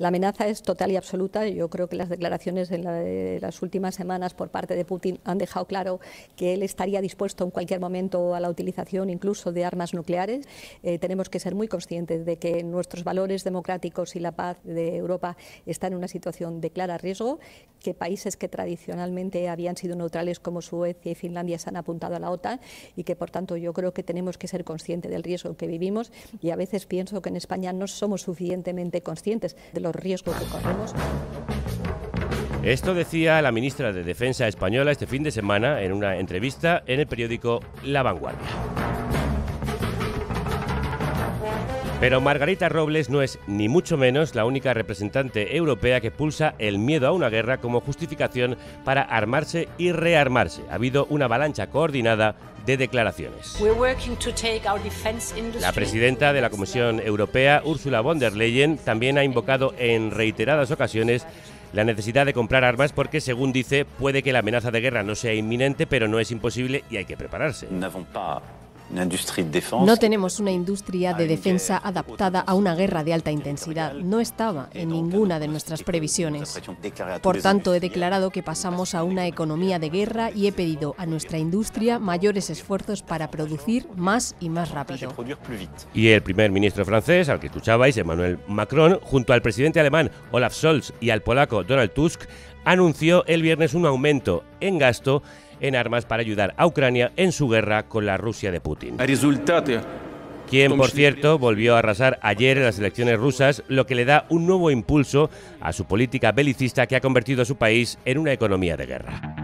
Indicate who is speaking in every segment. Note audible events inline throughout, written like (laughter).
Speaker 1: La amenaza es total y absoluta. Yo creo que las declaraciones en las últimas semanas por parte de Putin han dejado claro que él estaría dispuesto en cualquier momento a la utilización incluso de armas nucleares. Eh, tenemos que ser muy conscientes de que nuestros valores democráticos y la paz de Europa están en una situación de clara riesgo, que países que tradicionalmente habían sido neutrales como Suecia y Finlandia se han apuntado a la OTAN y que por tanto yo creo que tenemos que ser conscientes del riesgo que vivimos y a veces pienso que en España no somos suficientemente conscientes de los riesgos que corremos.
Speaker 2: Esto decía la ministra de Defensa española este fin de semana en una entrevista en el periódico La Vanguardia. Pero Margarita Robles no es ni mucho menos la única representante europea que pulsa el miedo a una guerra como justificación para armarse y rearmarse. Ha habido una avalancha coordinada de declaraciones.
Speaker 3: La presidenta
Speaker 2: de la Comisión Europea, Ursula von der Leyen, también ha invocado en reiteradas ocasiones la necesidad de comprar armas porque, según dice, puede que la amenaza de guerra no sea inminente, pero no es imposible y hay que prepararse. No
Speaker 1: tenemos una industria de defensa adaptada a una guerra de alta intensidad. No estaba en ninguna de nuestras previsiones. Por tanto, he declarado que pasamos a una economía de guerra y he pedido a nuestra industria mayores esfuerzos para producir más y más
Speaker 2: rápido. Y el primer ministro francés, al que escuchabais, Emmanuel Macron, junto al presidente alemán Olaf Scholz y al polaco Donald Tusk, anunció el viernes un aumento en gasto en armas para ayudar a Ucrania en su guerra con la Rusia de Putin. quien por cierto volvió a arrasar ayer en las elecciones rusas, lo que le da un nuevo impulso a su política belicista que ha convertido a su país en una economía de guerra.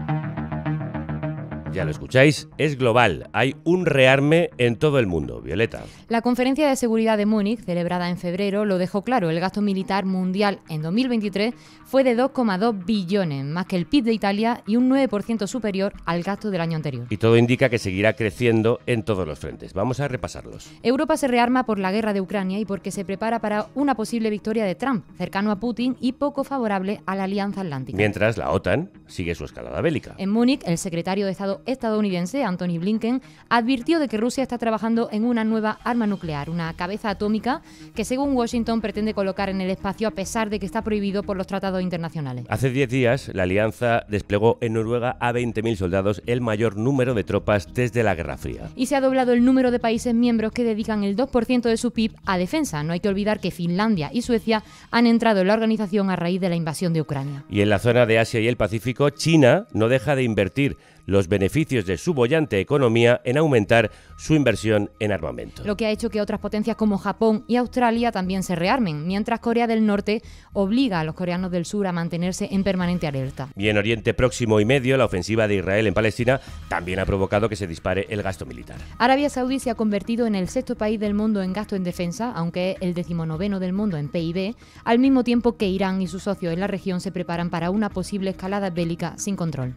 Speaker 2: Ya lo escucháis, es global. Hay un rearme en todo el mundo. Violeta.
Speaker 4: La conferencia de seguridad de Múnich, celebrada en febrero, lo dejó claro. El gasto militar mundial en 2023 fue de 2,2 billones, más que el PIB de Italia y un 9% superior al gasto del año anterior.
Speaker 2: Y todo indica que seguirá creciendo en todos los frentes. Vamos a repasarlos.
Speaker 4: Europa se rearma por la guerra de Ucrania y porque se prepara para una posible victoria de Trump, cercano a Putin y poco favorable a la Alianza Atlántica.
Speaker 2: Mientras la OTAN sigue su escalada bélica.
Speaker 4: En Múnich, el secretario de Estado estadounidense, Anthony Blinken, advirtió de que Rusia está trabajando en una nueva arma nuclear, una cabeza atómica que según Washington pretende colocar en el espacio a pesar de que está prohibido por los tratados internacionales.
Speaker 2: Hace 10 días, la alianza desplegó en Noruega a 20.000 soldados, el mayor número de tropas desde la Guerra Fría.
Speaker 4: Y se ha doblado el número de países miembros que dedican el 2% de su PIB a defensa. No hay que olvidar que Finlandia y Suecia han entrado en la organización a raíz de la invasión de Ucrania.
Speaker 2: Y en la zona de Asia y el Pacífico, China no deja de invertir los beneficios de su bollante economía en aumentar su inversión en armamento.
Speaker 4: Lo que ha hecho que otras potencias como Japón y Australia también se rearmen, mientras Corea del Norte obliga a los coreanos del Sur a mantenerse en permanente alerta.
Speaker 2: Y en Oriente Próximo y Medio, la ofensiva de Israel en Palestina también ha provocado que se dispare el gasto militar.
Speaker 4: Arabia Saudí se ha convertido en el sexto país del mundo en gasto en defensa, aunque es el decimonoveno del mundo en PIB, al mismo tiempo que Irán y sus socios en la región se preparan para una posible escalada bélica sin control.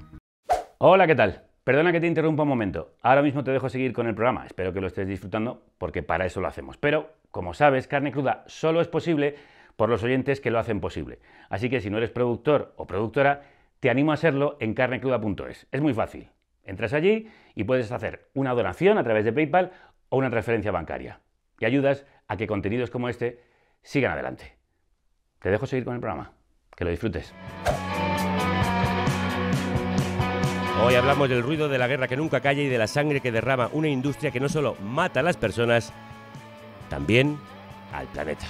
Speaker 2: Hola, ¿qué tal? Perdona que te interrumpa un momento. Ahora mismo te dejo seguir con el programa. Espero que lo estés disfrutando porque para eso lo hacemos. Pero, como sabes, carne cruda solo es posible por los oyentes que lo hacen posible. Así que si no eres productor o productora, te animo a hacerlo en carnecruda.es. Es muy fácil. Entras allí y puedes hacer una donación a través de PayPal o una transferencia bancaria. Y ayudas a que contenidos como este sigan adelante. Te dejo seguir con el programa. Que lo disfrutes. Hoy hablamos del ruido de la guerra que nunca calla y de la sangre que derrama una industria que no solo mata a las personas, también al planeta.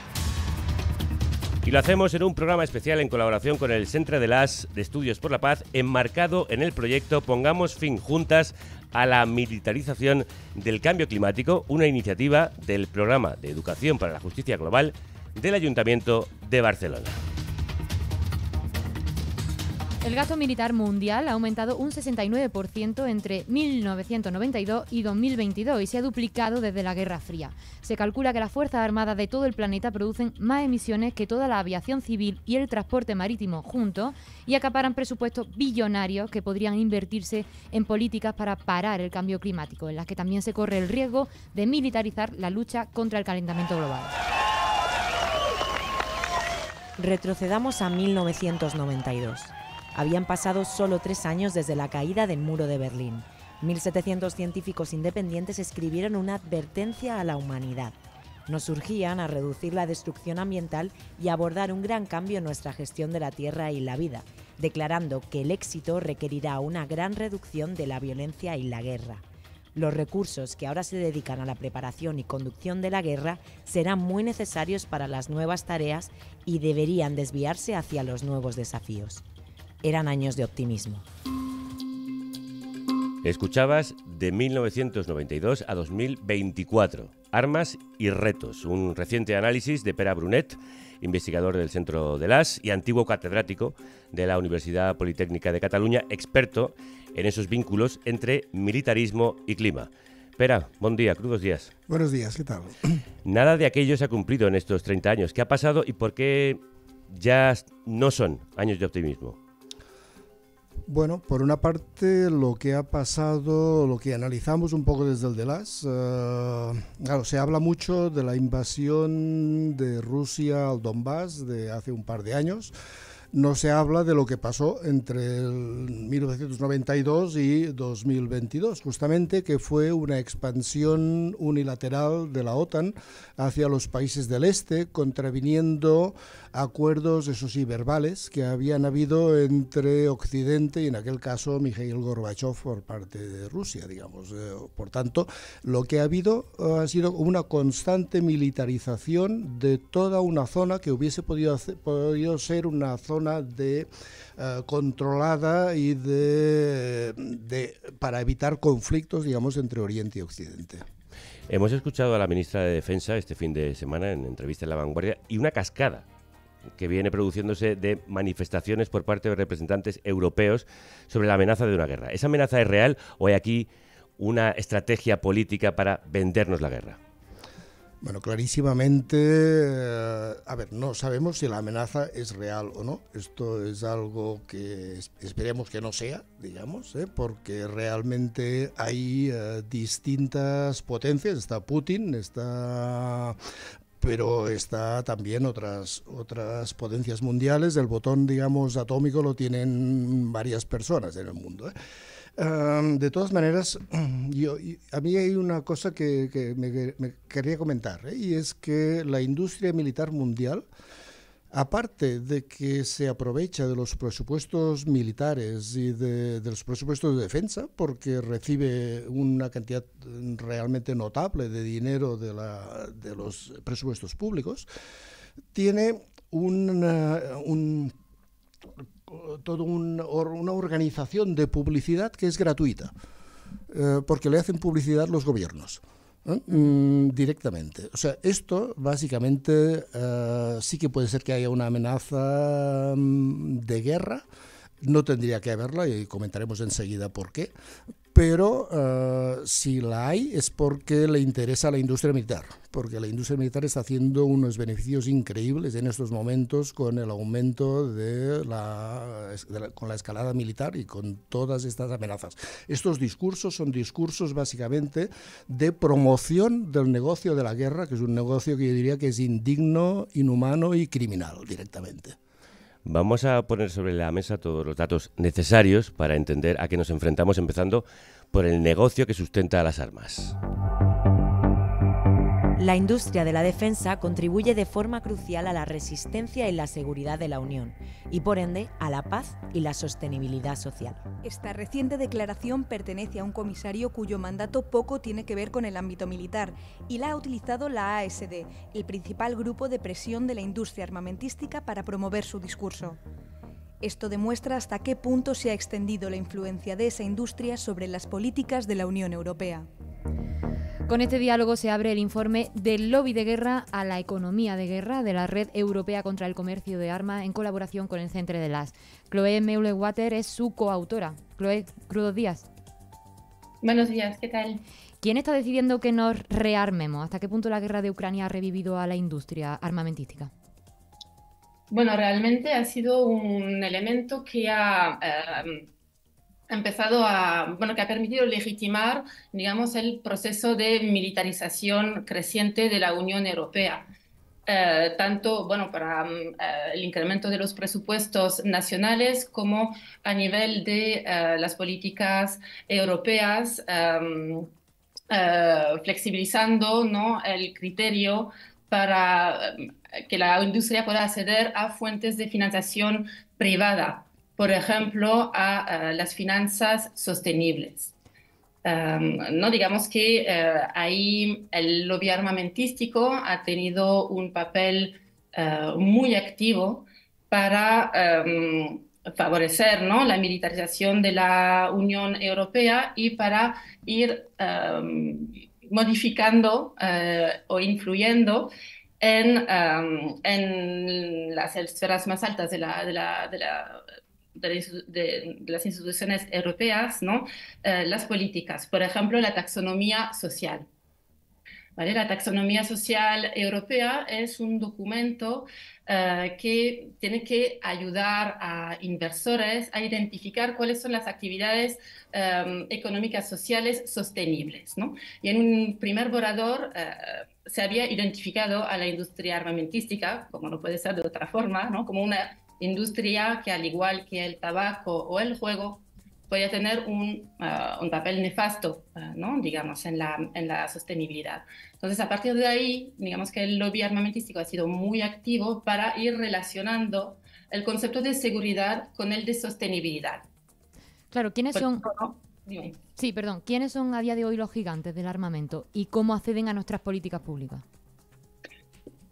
Speaker 2: Y lo hacemos en un programa especial en colaboración con el Centro de las de Estudios por la Paz, enmarcado en el proyecto Pongamos fin juntas a la militarización del cambio climático, una iniciativa del programa de educación para la justicia global del Ayuntamiento de Barcelona.
Speaker 4: El gasto militar mundial ha aumentado un 69% entre 1992 y 2022 y se ha duplicado desde la Guerra Fría. Se calcula que las Fuerzas Armadas de todo el planeta producen más emisiones que toda la aviación civil y el transporte marítimo juntos y acaparan presupuestos billonarios que podrían invertirse en políticas para parar el cambio climático, en las que también se corre el riesgo de militarizar la lucha contra el calentamiento global.
Speaker 5: Retrocedamos a 1992. Habían pasado solo tres años desde la caída del muro de Berlín. 1.700 científicos independientes escribieron una advertencia a la humanidad. Nos urgían a reducir la destrucción ambiental y abordar un gran cambio en nuestra gestión de la tierra y la vida, declarando que el éxito requerirá una gran reducción de la violencia y la guerra. Los recursos que ahora se dedican a la preparación y conducción de la guerra serán muy necesarios para las nuevas tareas y deberían desviarse hacia los nuevos desafíos eran años de optimismo.
Speaker 2: Escuchabas de 1992 a 2024, Armas y Retos, un reciente análisis de Pera Brunet, investigador del Centro de las y antiguo catedrático de la Universidad Politécnica de Cataluña, experto en esos vínculos entre militarismo y clima. Pera, buen día, crudos días. Buenos días, ¿qué tal? (clears throat) Nada de aquello se ha cumplido en estos 30 años. ¿Qué ha pasado y por qué ya no son años de optimismo?
Speaker 6: Bueno, por una parte lo que ha pasado, lo que analizamos un poco desde el DELAS, las, eh, claro, se habla mucho de la invasión de Rusia al Donbass de hace un par de años no se habla de lo que pasó entre el 1992 y 2022, justamente que fue una expansión unilateral de la OTAN hacia los países del este, contraviniendo acuerdos, eso sí, verbales, que habían habido entre Occidente y en aquel caso Mikhail Gorbachev por parte de Rusia, digamos. Eh, por tanto, lo que ha habido eh, ha sido una constante militarización de toda una zona que hubiese podido, podido ser una zona zona de eh, controlada y de, para evitar conflictos, digamos, entre Oriente y Occidente.
Speaker 2: Hemos escuchado a la ministra de Defensa este fin de semana en entrevista en La Vanguardia y una cascada que viene produciéndose de manifestaciones por parte de representantes europeos sobre la amenaza de una guerra. ¿Esa amenaza es real o hay aquí una estrategia política para vendernos la guerra?
Speaker 6: Bueno, clarísimamente, eh, a ver, no sabemos si la amenaza es real o no. Esto es algo que esperemos que no sea, digamos, ¿eh? porque realmente hay eh, distintas potencias. Está Putin, está pero está también otras otras potencias mundiales. El botón, digamos, atómico lo tienen varias personas en el mundo de todas maneras, (clears throat) yo, a mí hay una cosa que, me, quería comentar, ¿eh? y es que la industria militar mundial, aparte de que se aprovecha de los presupuestos militares y de, los presupuestos de defensa, porque recibe una cantidad realmente notable de dinero de, de los presupuestos públicos, tiene un toda una organización de publicidad que es gratuita, eh, porque le hacen publicidad los gobiernos. ¿eh? Mm, directamente. O sea, esto básicamente eh, sí que puede ser que haya una amenaza mm, de guerra no tendría que haberla y comentaremos enseguida por qué, pero eh, si la hay es porque le interesa a la industria militar, porque la industria militar está haciendo unos beneficios increíbles en estos momentos con el aumento de con la escalada militar y con todas estas amenazas. Estos discursos son discursos básicamente de promoción del negocio de la guerra, que es un negocio que yo diría que es indigno, inhumano y criminal directamente.
Speaker 2: Vamos a poner sobre la mesa todos los datos necesarios para entender a qué nos enfrentamos, empezando por el negocio que sustenta las armas.
Speaker 5: La industria de la defensa contribuye de forma crucial a la resistencia y la seguridad de la Unión y por ende a la paz y la sostenibilidad social.
Speaker 7: Esta reciente declaración pertenece a un comisario cuyo mandato poco tiene que ver con el ámbito militar y la ha utilizado la ASD, el principal grupo de presión de la industria armamentística para promover su discurso. Esto demuestra hasta qué punto se ha extendido la influencia de esa industria sobre las políticas de la Unión Europea. Con este diálogo se abre el
Speaker 4: informe del lobby de guerra a la economía de guerra de la Red Europea contra el Comercio de Armas en colaboración con el Centre de las. Chloe Meulewater es su coautora. Chloe, crudos días. Buenos
Speaker 8: días, ¿qué tal?
Speaker 4: ¿Quién está decidiendo que nos rearmemos? ¿Hasta qué punto la guerra de Ucrania ha revivido a la industria armamentística?
Speaker 8: Bueno, realmente ha sido un elemento que ha eh, empezado a, bueno, que ha permitido legitimar, digamos, el proceso de militarización creciente de la Unión Europea. Eh, tanto bueno, para eh, el incremento de los presupuestos nacionales como a nivel de las políticas europeas, em, flexibilizando ¿no? el criterio para eh, que la industria pueda acceder a fuentes de financiación privada, por ejemplo, a, las finanzas sostenibles. no digamos que eh, ahí el lobby armamentístico ha tenido un papel eh, muy activo para em, favorecer la militarización de la Unión Europea y para ir em, modificando eh, o influyendo em, en, las esferas más altas de, la, de, la, de, las instituciones europeas, ¿no? Eh, las políticas, por ejemplo, la taxonomía social. La taxonomía social europea es un documento eh, que tiene que ayudar a inversores a identificar cuáles son las actividades eh, económicas sociales sostenibles. Y en un primer borrador... Eh, se había identificado a la industria armamentística, como no puede ser de otra forma, ¿no? como una industria que al igual que el tabaco o el juego puede tener un, ah, un papel nefasto, ah, ¿no? digamos, en la, en la sostenibilidad. Entonces, a partir de ahí, digamos que el lobby armamentístico ha sido muy activo para ir relacionando el concepto de seguridad con el de sostenibilidad. Claro, ¿quiénes son?
Speaker 4: Sí, perdón. ¿Quiénes son a día de hoy los gigantes del armamento y cómo acceden a nuestras políticas públicas?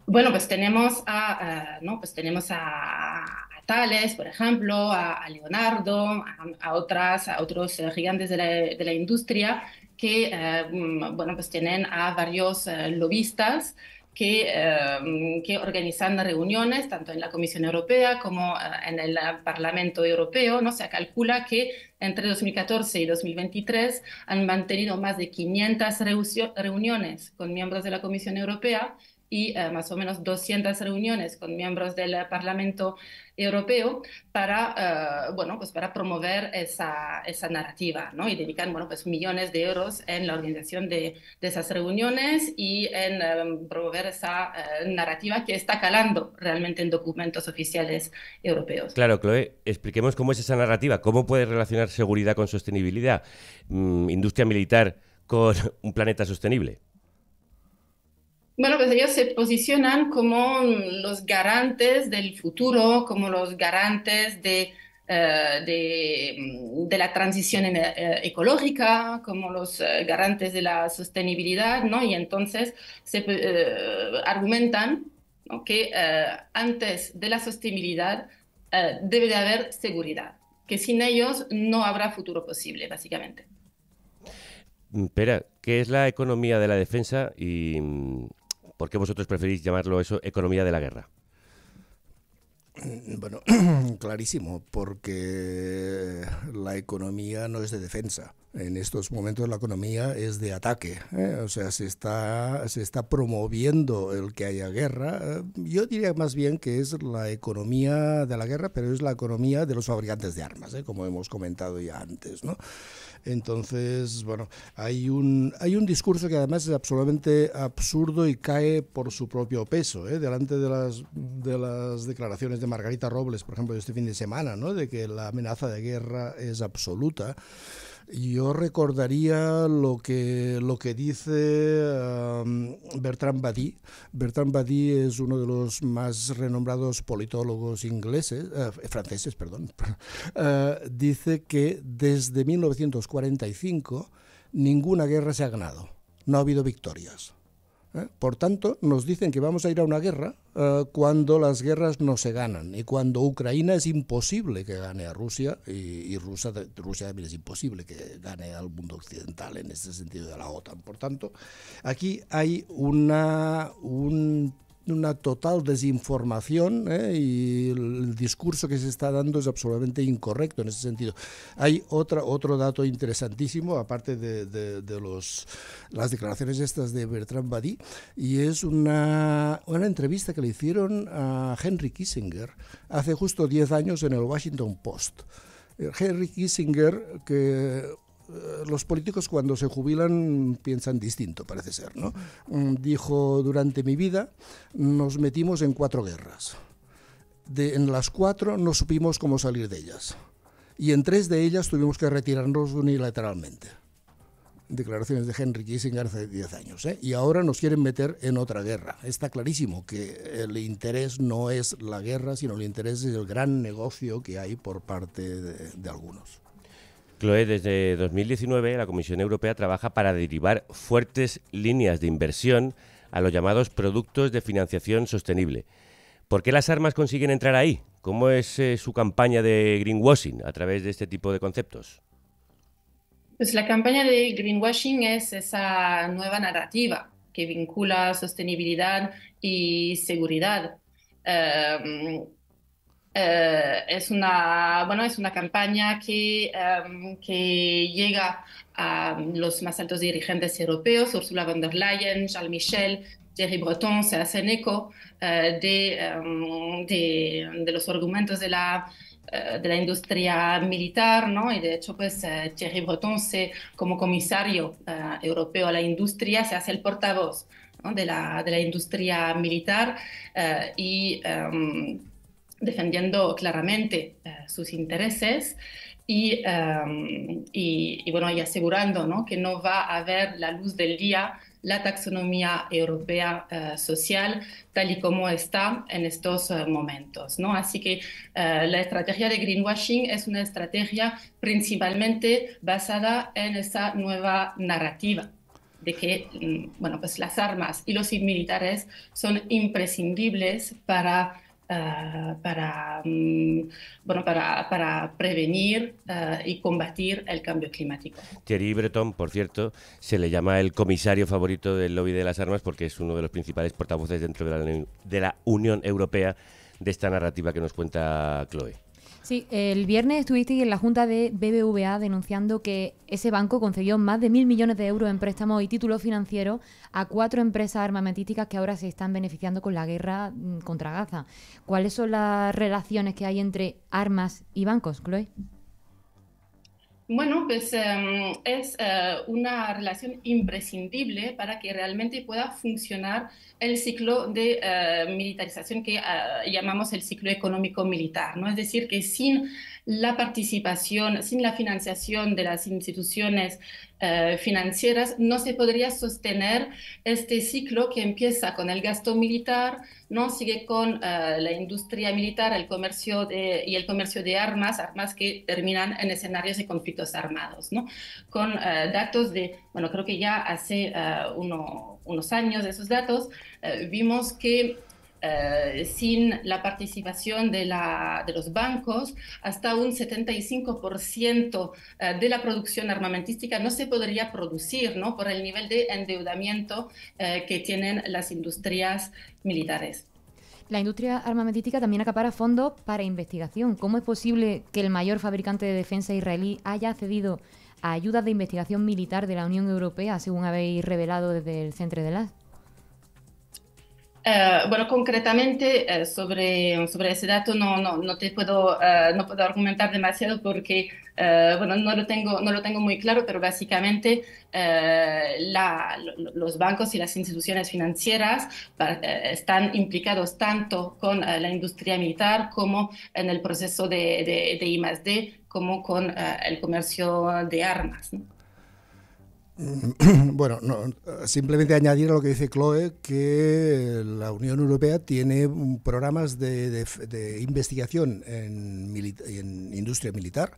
Speaker 8: Bueno, pues tenemos a, no, pues tenemos a por ejemplo, a, Leonardo, a, otras, otros eh, gigantes de la, industria que eh, bueno, pues tienen a varios eh, lobistas que, que, organizan reuniones tanto en la Comisión Europea como en el Parlamento Europeo. ¿no? Se calcula que entre 2014 y 2023 han mantenido más de 500 reuniones con miembros de la Comisión Europea y eh, más o menos 200 reuniones con miembros del eh, Parlamento Europeo para, eh, bueno, pues para promover esa, esa narrativa ¿no? y dedican bueno, pues millones de euros en la organización de, esas reuniones y en em, promover esa narrativa que está calando realmente en documentos oficiales europeos.
Speaker 2: Claro, Chloe, expliquemos cómo es esa narrativa, cómo puede relacionar seguridad con sostenibilidad, mm, industria militar con un planeta sostenible.
Speaker 8: Bueno, pues ellos se posicionan como los garantes del futuro, como los garantes de, eh, la transición eh, ecológica, como los eh, garantes de la sostenibilidad, ¿no? Y entonces se argumentan que antes de la sostenibilidad debe de haber seguridad, que sin ellos no habrá futuro posible, básicamente.
Speaker 2: Espera, ¿qué es la economía de la defensa y mm, ¿Por qué vosotros preferís llamarlo eso economía de la guerra?
Speaker 6: Mm, bueno, (clears throat) clarísimo, porque la economía no es de defensa. En estos momentos la economía es de ataque. ¿eh? O sea, se está, se está promoviendo el que haya guerra. Eh, yo diría más bien que es la economía de la guerra, pero es la economía de los fabricantes de armas, ¿eh? como hemos comentado ya antes. ¿no? Entonces, bueno, hay un, hay un discurso que además es absolutamente absurdo y cae por su propio peso, ¿eh? delante de las, de las declaraciones de Margarita Robles, por ejemplo, de este fin de semana, ¿no? de que la amenaza de guerra es absoluta. Yo recordaría lo que, lo que dice Bertrand Badi. Bertrand Badi es uno de los más renombrados politólogos ingleses, eh, franceses, perdón. (laughs) Eh, dice que desde 1945 ninguna guerra se ha ganado, no ha habido victorias. ¿eh? Por tanto, nos dicen que vamos a ir a una guerra eh, cuando las guerras no se ganan y cuando Ucrania es imposible que gane a Rusia y, Rusia, Rusia, también es imposible que gane al mundo occidental en este sentido de la OTAN. Por tanto, aquí hay una, un una total desinformación ¿eh? y el discurso que se está dando es absolutamente incorrecto en ese sentido. Hay otra, otro dato interesantísimo, aparte de, los, las declaraciones estas de Bertrand Badí, y es una, una entrevista que le hicieron a Henry Kissinger hace justo 10 años en el Washington Post. Henry Kissinger, que eh, los políticos cuando se jubilan piensan distinto, parece ser, ¿no? Mm, dijo, durante mi vida nos metimos en cuatro guerras. en las cuatro no supimos cómo salir de ellas. Y en tres de ellas tuvimos que retirarnos unilateralmente declaraciones de Henry Kissinger hace diez años. ¿eh? Y ahora nos quieren meter en otra guerra. Está clarísimo que el interés no es la guerra, sino el interés es el gran negocio que hay por parte de algunos
Speaker 2: desde 2019 la Comisión Europea trabaja para derivar fuertes líneas de inversión a los llamados productos de financiación sostenible. ¿Por qué las armas consiguen entrar ahí? ¿Cómo es eh, su campaña de greenwashing a través de este tipo de conceptos?
Speaker 8: Pues la campaña de greenwashing es esa nueva narrativa que vincula sostenibilidad y seguridad. Em, eh, es, una, bueno, es una campaña que, em, que llega a los más altos dirigentes europeos, Ursula von der Leyen, Charles Michel, Thierry Breton, se hacen eco eh, em, de, de, los argumentos de la, eh, de la industria militar, ¿no? Y de hecho, pues Thierry Breton, se, como comisario europeo a la industria, se hace el portavoz de, la, de, la, industria militar y... Em, defendiendo claramente eh, sus intereses em, y, y, bueno, y asegurando ¿no? que no va a haber la luz del día la taxonomía europea eh, social tal y como está en estos eh, momentos. ¿no? Así que la estrategia de greenwashing es una estrategia principalmente basada en esa nueva narrativa de que mm, bueno, pues las armas y los militares son imprescindibles para eh, para, mm, bueno, para, para, prevenir eh, y combatir el cambio climático.
Speaker 2: Thierry Breton, por cierto, se le llama el comisario favorito del lobby de las armas porque es uno de los principales portavoces dentro de la, de la Unión Europea de esta narrativa que nos cuenta Chloe.
Speaker 4: Sí, el viernes estuviste en la Junta de BBVA denunciando que ese banco concedió más de mil millones de euros en préstamos y títulos financieros a cuatro empresas armamentísticas que ahora se están beneficiando con la guerra mm, contra Gaza. ¿Cuáles son las relaciones que hay entre armas y bancos, Chloe?
Speaker 8: Bueno, pues em, es eh, una relación imprescindible para que realmente pueda funcionar el ciclo de eh, militarización que eh, llamamos el ciclo económico militar, ¿no? Es decir, que sin la participación, sin la financiación de las instituciones eh, financieras, no se podría sostener este ciclo que empieza con el gasto militar, no sigue con eh, la industria militar, el comercio de, y el comercio de armas, armas que terminan en escenarios de conflictos armados, ¿no? Con eh, datos de, bueno, creo que ya hace uno, unos años de esos datos, vimos que eh, sin la participación de, los bancos, hasta un 75% eh, de la producción armamentística no se podría producir ¿no? por el nivel de endeudamiento eh, que tienen las industrias militares.
Speaker 4: La industria armamentística también acapara fondos para investigación. ¿Cómo es posible que el mayor fabricante de defensa israelí haya accedido a ayudas de investigación militar de la Unión Europea, según habéis revelado desde el Centro de las?
Speaker 8: Eh, bueno, concretamente eh, sobre, sobre ese dato no, no, te puedo, eh, no puedo argumentar demasiado porque bueno, no, lo tengo, no lo tengo muy claro, pero básicamente los bancos y las instituciones financieras están implicados tanto con la industria militar como en el proceso de, de, de D, como con el comercio de armas.
Speaker 6: (clears throat) Bueno, no, simplemente añadir a lo que dice Chloe que la Unión Europea tiene programas de, investigación en, industria militar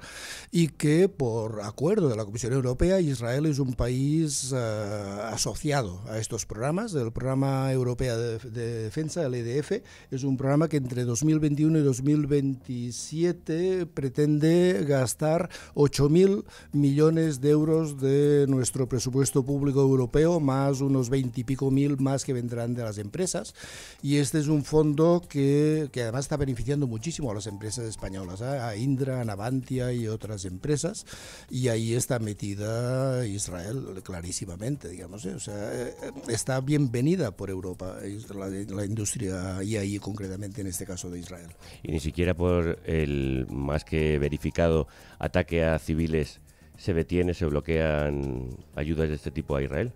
Speaker 6: y que por acuerdo de la Comisión Europea Israel es un país eh, asociado a estos programas. El programa europeo de, defensa, el EDF, es un programa que entre 2021 y 2027 pretende gastar 8.000 millones de euros de nuestro presupuesto público europeo, más unos veintipico mil más que vendrán de las empresas. Y este es un fondo que, que además está beneficiando muchísimo a las empresas españolas, ¿eh? a Indra, a Navantia y otras empresas. Y ahí está metida Israel clarísimamente, digamos. ¿eh? O sea, eh, está bienvenida por Europa la, la industria y ahí concretamente en este caso de Israel.
Speaker 2: Y ni siquiera por el más que verificado ataque a civiles se detiene, se bloquean ayudas de este tipo a Israel?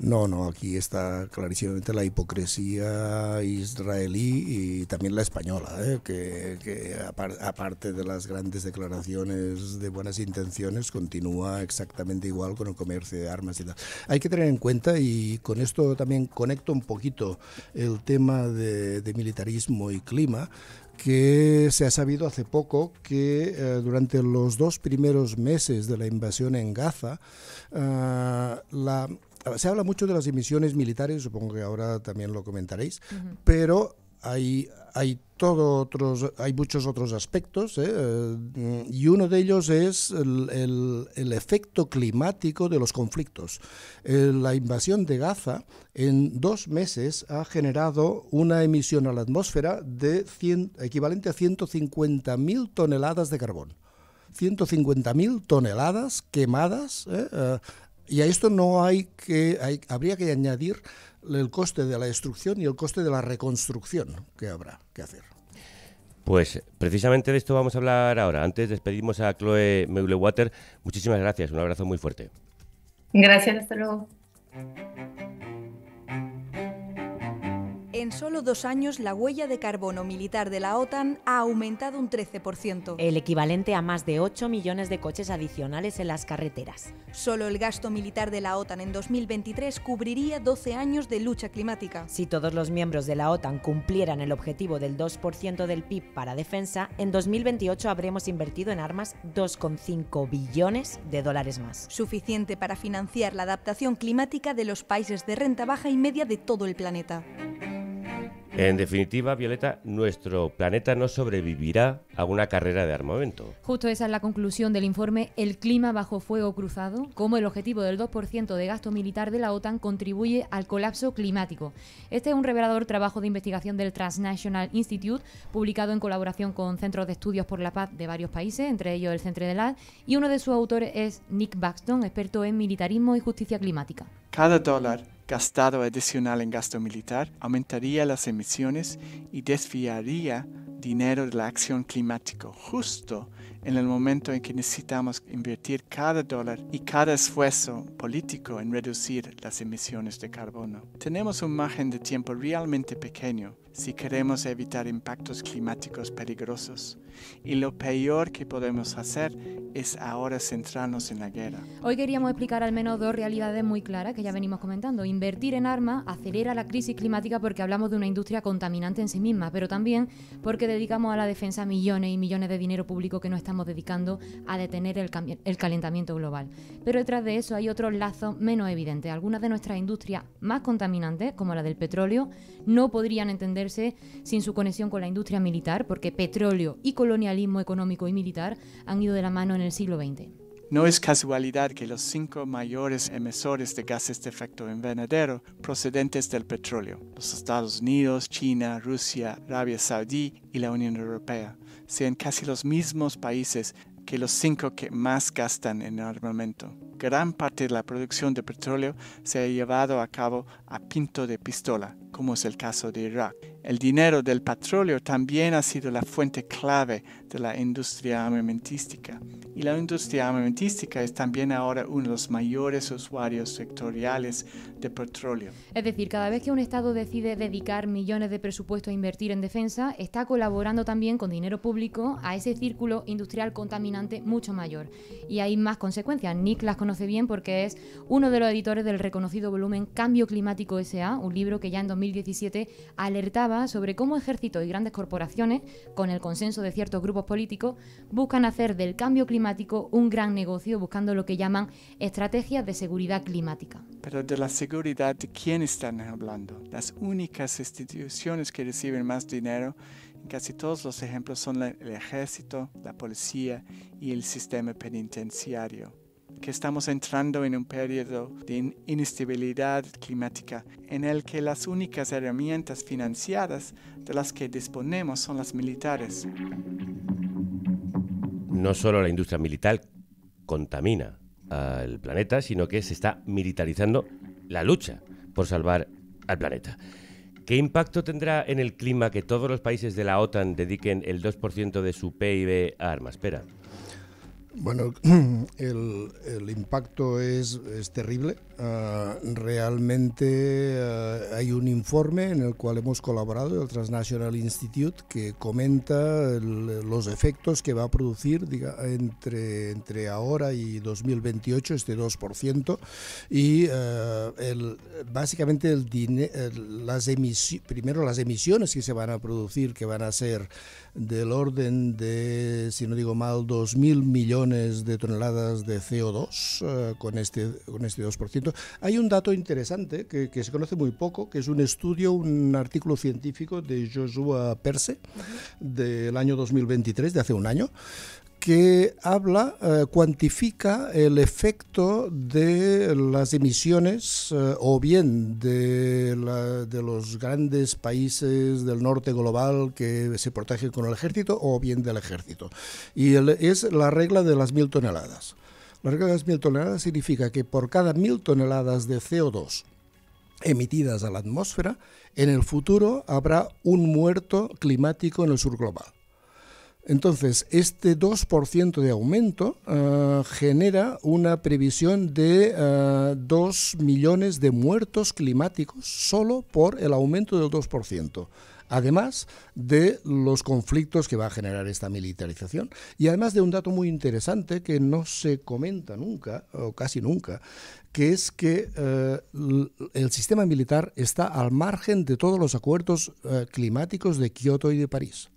Speaker 6: No, no, aquí está clarísimamente la hipocresía israelí y también la española, ¿eh? que, aparte de las grandes declaraciones de buenas intenciones, continúa exactamente igual con el comercio de armas y tal. Hay que tener en cuenta, y con esto también conecto un poquito el tema de militarismo y clima, que se ha sabido hace poco que eh, durante los dos primeros meses de la invasión en Gaza, eh, la, se habla mucho de las emisiones militares, supongo que ahora también lo comentaréis, pero hay hay otros, hay muchos otros aspectos ¿eh? Eh, y uno de ellos es el, efecto climático de los conflictos. Eh, la invasión de Gaza en dos meses ha generado una emisión a la atmósfera de equivalente a 150.000 toneladas de carbón. 150.000 toneladas quemadas. y a esto no hay que, habría que añadir el coste de la destrucción y el coste de la reconstrucción que habrá que hacer.
Speaker 2: Pues precisamente de esto vamos a hablar ahora. Antes despedimos a Chloe Meulewater. Muchísimas gracias, un abrazo muy fuerte.
Speaker 8: Gracias, hasta luego.
Speaker 7: En solo dos años, la huella de carbono militar de la OTAN ha aumentado un 13%.
Speaker 5: El equivalente a más de 8 millones de coches adicionales en las carreteras.
Speaker 7: Solo el gasto militar de la OTAN en 2023 cubriría 12 años de lucha climática.
Speaker 5: Si todos los miembros de la OTAN cumplieran el objetivo del 2% del PIB para defensa, en 2028 habremos invertido en armas 2,5 billones de dólares más.
Speaker 7: Suficiente para financiar la adaptación climática de los países de renta baja y media de todo el planeta.
Speaker 2: En definitiva, Violeta, nuestro planeta no sobrevivirá a una carrera de armamento.
Speaker 4: Justo esa es la conclusión del informe El clima bajo fuego cruzado, cómo el objetivo del 2% de gasto militar de la OTAN contribuye al colapso climático. Este es un revelador trabajo de investigación del Transnational Institute, publicado en colaboración con centros de estudios por la paz de varios países, entre ellos el Centro de la y uno de sus autores es Nick Baxton, experto en militarismo y justicia climática.
Speaker 9: Cada dólar gastado adicional en gasto militar aumentaría las emisiones y desviaría dinero de la acción climática justo en el momento en que necesitamos invertir cada dólar y cada esfuerzo político en reducir las emisiones de carbono. Tenemos un margen de tiempo realmente pequeño si queremos evitar impactos climáticos peligrosos y lo peor que podemos hacer es ahora centrarnos en la guerra.
Speaker 4: Hoy queríamos explicar al menos dos realidades muy claras que ya venimos comentando. Invertir en armas acelera la crisis climática porque hablamos de una industria contaminante en sí misma, pero también porque dedicamos a la defensa millones y millones de dinero público que no estamos dedicando a detener el, calentamiento global. Pero detrás de eso hay otros lazos menos evidentes. Algunas de nuestras industrias más contaminantes, como la del petróleo, no podrían entenderse sin su conexión con la industria militar, porque petróleo y colonialismo económico y militar han ido de la mano en el siglo XX.
Speaker 9: No es casualidad que los cinco mayores emisores de gases de efecto invernadero procedentes del petróleo, los Estados Unidos, China, Rusia, Arabia Saudí y la Unión Europea, sean casi los mismos países que los cinco que más gastan en armamento. Gran parte de la producción de petróleo se ha llevado a cabo a pinto de pistola, como es el caso de Irak. El dinero del petróleo también ha sido la fuente clave de la industria alimentística y la industria alimentística es también ahora uno de los mayores usuarios sectoriales
Speaker 4: es decir, cada vez que un Estado decide dedicar millones de presupuestos a invertir en defensa, está colaborando también con dinero público a ese círculo industrial contaminante mucho mayor. Y hay más consecuencias. Nick las conoce bien porque es uno de los editores del reconocido volumen Cambio Climático S.A., un libro que ya en 2017 alertaba sobre cómo ejércitos y grandes corporaciones, con el consenso de ciertos grupos políticos, buscan hacer del cambio climático un gran negocio, buscando lo que llaman estrategias de seguridad climática.
Speaker 9: Pero de la de quién están hablando. Las únicas instituciones que reciben más dinero en casi todos los ejemplos son el ejército, la policía y el sistema penitenciario que estamos entrando en un periodo de inestabilidad climática en el que las únicas herramientas financiadas de las que disponemos son las militares.
Speaker 2: No solo la industria militar contamina al planeta, sino que se está militarizando la lucha por salvar al planeta. ¿Qué impacto tendrá en el clima que todos los países de la OTAN dediquen el 2% de su PIB a armas? Espera.
Speaker 6: Bueno, (clears throat) el, impacto es, es terrible. Ah, realmente ah, hay un informe en el cual hemos colaborado, el Transnational Institute, que comenta los efectos que va a producir diga, entre, entre ahora y 2028, este 2%, y ah, el, básicamente el, las primero las emisiones que se van a producir, que van a ser del orden de, si no digo mal, 2.000 millones de toneladas de CO2 eh, con, este, con este 2%. Hay un dato interesante que, que, se conoce muy poco, que es un estudio, un artículo científico de Joshua Perse del año 2023, de hace un año, que habla, eh, cuantifica el efecto de las emisiones eh, o bien de, los grandes países del norte global que se protegen con el ejército o bien del ejército. Y es la regla de las mil toneladas. La regla de las mil toneladas significa que por cada mil toneladas de CO2 emitidas a la atmósfera, en el futuro habrá un muerto climático en el sur global. Entonces, este 2% de aumento ah, genera una previsión de 2 ah, millones de muertos climáticos solo por el aumento del 2% además de los conflictos que va a generar esta militarización y además de un dato muy interesante que no se comenta nunca o casi nunca, que es que ah, el sistema militar está al margen de todos los acuerdos climáticos de Kioto y de París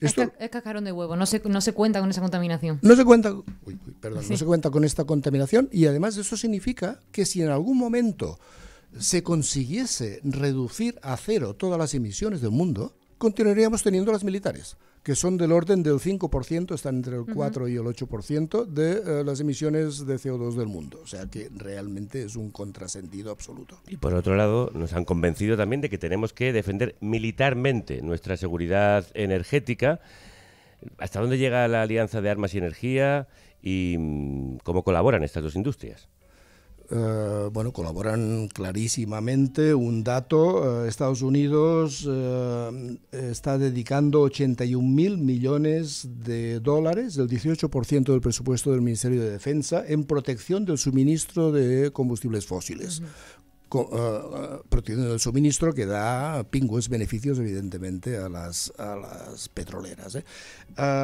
Speaker 6: es,
Speaker 4: cacarón de huevo, no se, cuenta con esa contaminación.
Speaker 6: No cuenta, no se cuenta con esta contaminación y además eso significa que si en algún momento se consiguiese reducir a cero todas las emisiones del mundo, continuaríamos teniendo las militares que son del orden del 5%, están entre el 4 y el 8% de eh, las emisiones de CO2 del mundo. O sea que realmente es un contrasentido absoluto.
Speaker 2: Y por otro lado, nos han convencido también de que tenemos que defender militarmente nuestra seguridad energética. ¿Hasta dónde llega la alianza de armas y energía y mm, cómo colaboran estas dos
Speaker 6: industrias? Eh, bueno, colaboran clarísimamente. Un dato, eh, Estados Unidos eh, está dedicando 81 mil millones de dólares, el 18% del presupuesto del Ministerio de Defensa, en protección del suministro de combustibles fósiles. protección del suministro que da pingües beneficios evidentemente a las, a las petroleras.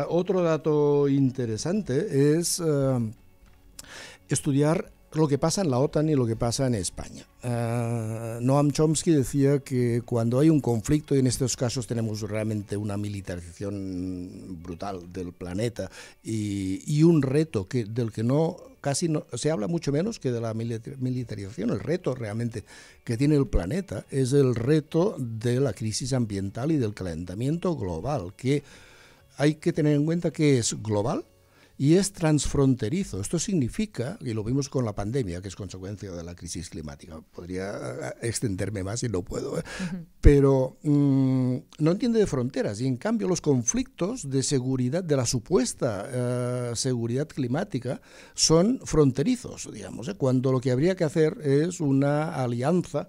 Speaker 6: otro dato interesante es estudiar lo que pasa en la OTAN y lo que pasa en España. Ah, Noam Chomsky decía que cuando hay un conflicto, y en estos casos tenemos realmente una militarización brutal del planeta y, un reto que, del que no casi no, se habla mucho menos que de la militarización. El reto realmente que tiene el planeta es el reto de la crisis ambiental y del calentamiento global, que hay que tener en cuenta que es global y es transfronterizo. Esto significa, y lo vimos con la pandemia, que es consecuencia de la crisis climática, podría eh, extenderme más y no puedo, ¿eh? pero mm, no entiende de fronteras y en cambio los conflictos de seguridad, de la supuesta eh, seguridad climática, son fronterizos, digamos, cuando lo que habría que hacer es una alianza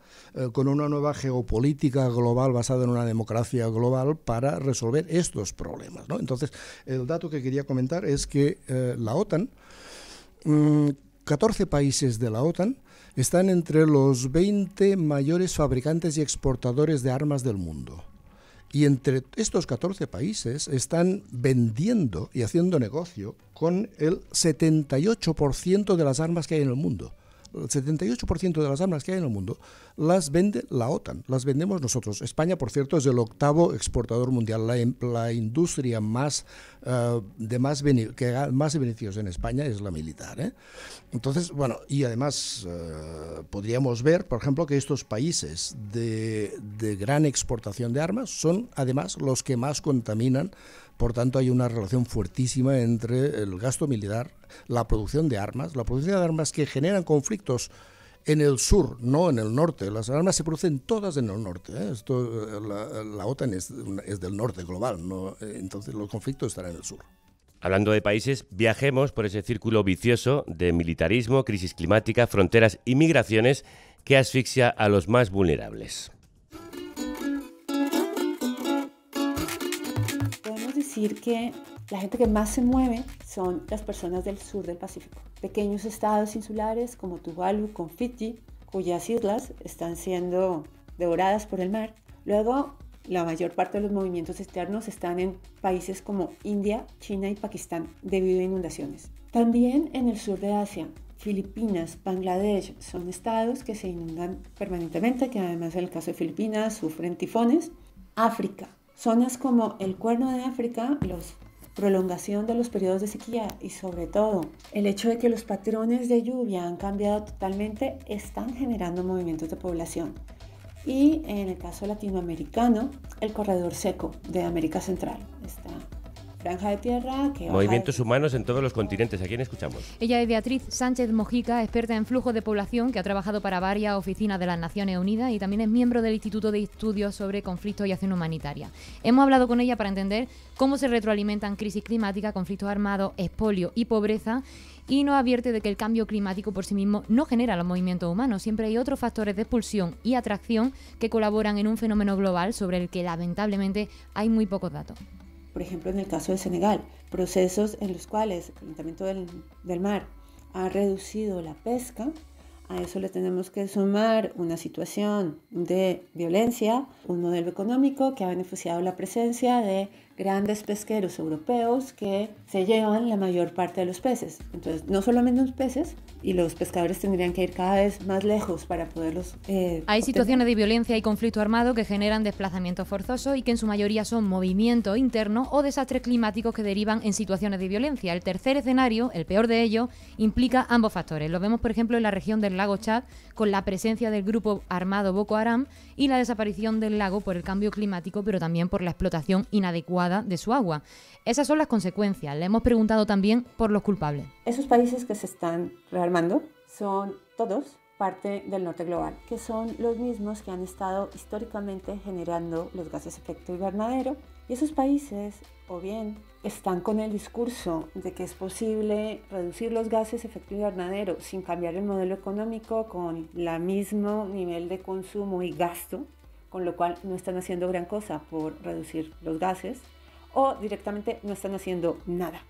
Speaker 6: con una nueva geopolítica global basada en una democracia global para resolver estos problemas. Entonces, el dato que quería comentar es que eh, la OTAN, 14 mm, países de la OTAN están entre los 20 mayores fabricantes y exportadores de armas del mundo. Y entre estos 14 países están vendiendo y haciendo negocio con el 78% de las armas que hay en el mundo el 78% de las armas que hay en el mundo las vende la OTAN, las vendemos nosotros. España, por cierto, es el octavo exportador mundial. La, la industria más, eh, de más más beneficios en España es la militar. ¿eh? Entonces, bueno, y además eh, podríamos ver, por ejemplo, que estos países de, de gran exportación de armas son además los que más contaminan por tanto, hay una relación fuertísima entre el gasto militar, la producción de armas, la producción de armas que generan conflictos en el sur, no en el norte. Las armas se producen todas en el norte. ¿eh? Esto, la, OTAN es, del norte global, entonces los conflictos estarán en el sur.
Speaker 2: Hablando de países, viajemos por ese círculo vicioso de militarismo, crisis climática, fronteras y migraciones que asfixia a los más vulnerables.
Speaker 10: decir que la gente que más se mueve son las personas del sur del Pacífico. Pequeños estados insulares como Tuvalu, Fiji, cuyas islas están siendo devoradas por el mar. Luego, la mayor parte de los movimientos externos están en países como India, China y Pakistán debido a inundaciones. También en el sur de Asia, Filipinas, Bangladesh son estados que se inundan permanentemente, que además en el caso de Filipinas sufren tifones. África, Zonas como el Cuerno de África, la prolongación de los periodos de sequía y sobre todo el hecho de que los patrones de lluvia han cambiado totalmente están generando movimientos de población. Y en el caso latinoamericano, el corredor seco de América Central está Franja de Tierra. Movimientos
Speaker 2: humanos en todos los continentes. ¿A quién escuchamos?
Speaker 10: Ella es Beatriz Sánchez
Speaker 4: Mojica, experta en flujo de población, que ha trabajado para varias oficinas de las Naciones Unidas y también es miembro del Instituto de Estudios sobre Conflictos y Acción Humanitaria. Hemos hablado con ella para entender cómo se retroalimentan crisis climática, conflictos armados, expolio y pobreza y nos advierte de que el cambio climático por sí mismo no genera los movimientos humanos, siempre hay otros factores de expulsión y atracción que colaboran en un fenómeno global sobre el que lamentablemente hay muy pocos datos
Speaker 10: por ejemplo en el caso de Senegal, procesos en los cuales el Ayuntamiento del, del mar ha reducido la pesca, a eso le tenemos que sumar una situación de violencia, un modelo económico que ha beneficiado la presencia de grandes pesqueros europeos que se llevan la mayor parte de los peces. Entonces, no solamente los peces, y los pescadores tendrían que ir cada vez más lejos para poderlos... Eh, Hay situaciones
Speaker 4: de violencia y conflicto armado que generan desplazamiento forzoso y que en su mayoría son movimiento interno o desastres climáticos que derivan en situaciones de violencia. El tercer escenario, el peor de ellos, implica ambos factores. Lo vemos, por ejemplo, en la región del lago Chad, con la presencia del grupo armado Boko Haram y la desaparición del lago por el cambio climático, pero también por la explotación inadecuada de su agua. Esas son las consecuencias. Le hemos preguntado también por los culpables.
Speaker 10: Esos países que se están rearmando son todos parte del norte global, que son los mismos que han estado históricamente generando los gases efecto invernadero. Y esos países o bien están con el discurso de que es posible reducir los gases efecto invernadero sin cambiar el modelo económico con el mismo nivel de consumo y gasto, con lo cual no están haciendo gran cosa por reducir los gases o directamente no están haciendo nada.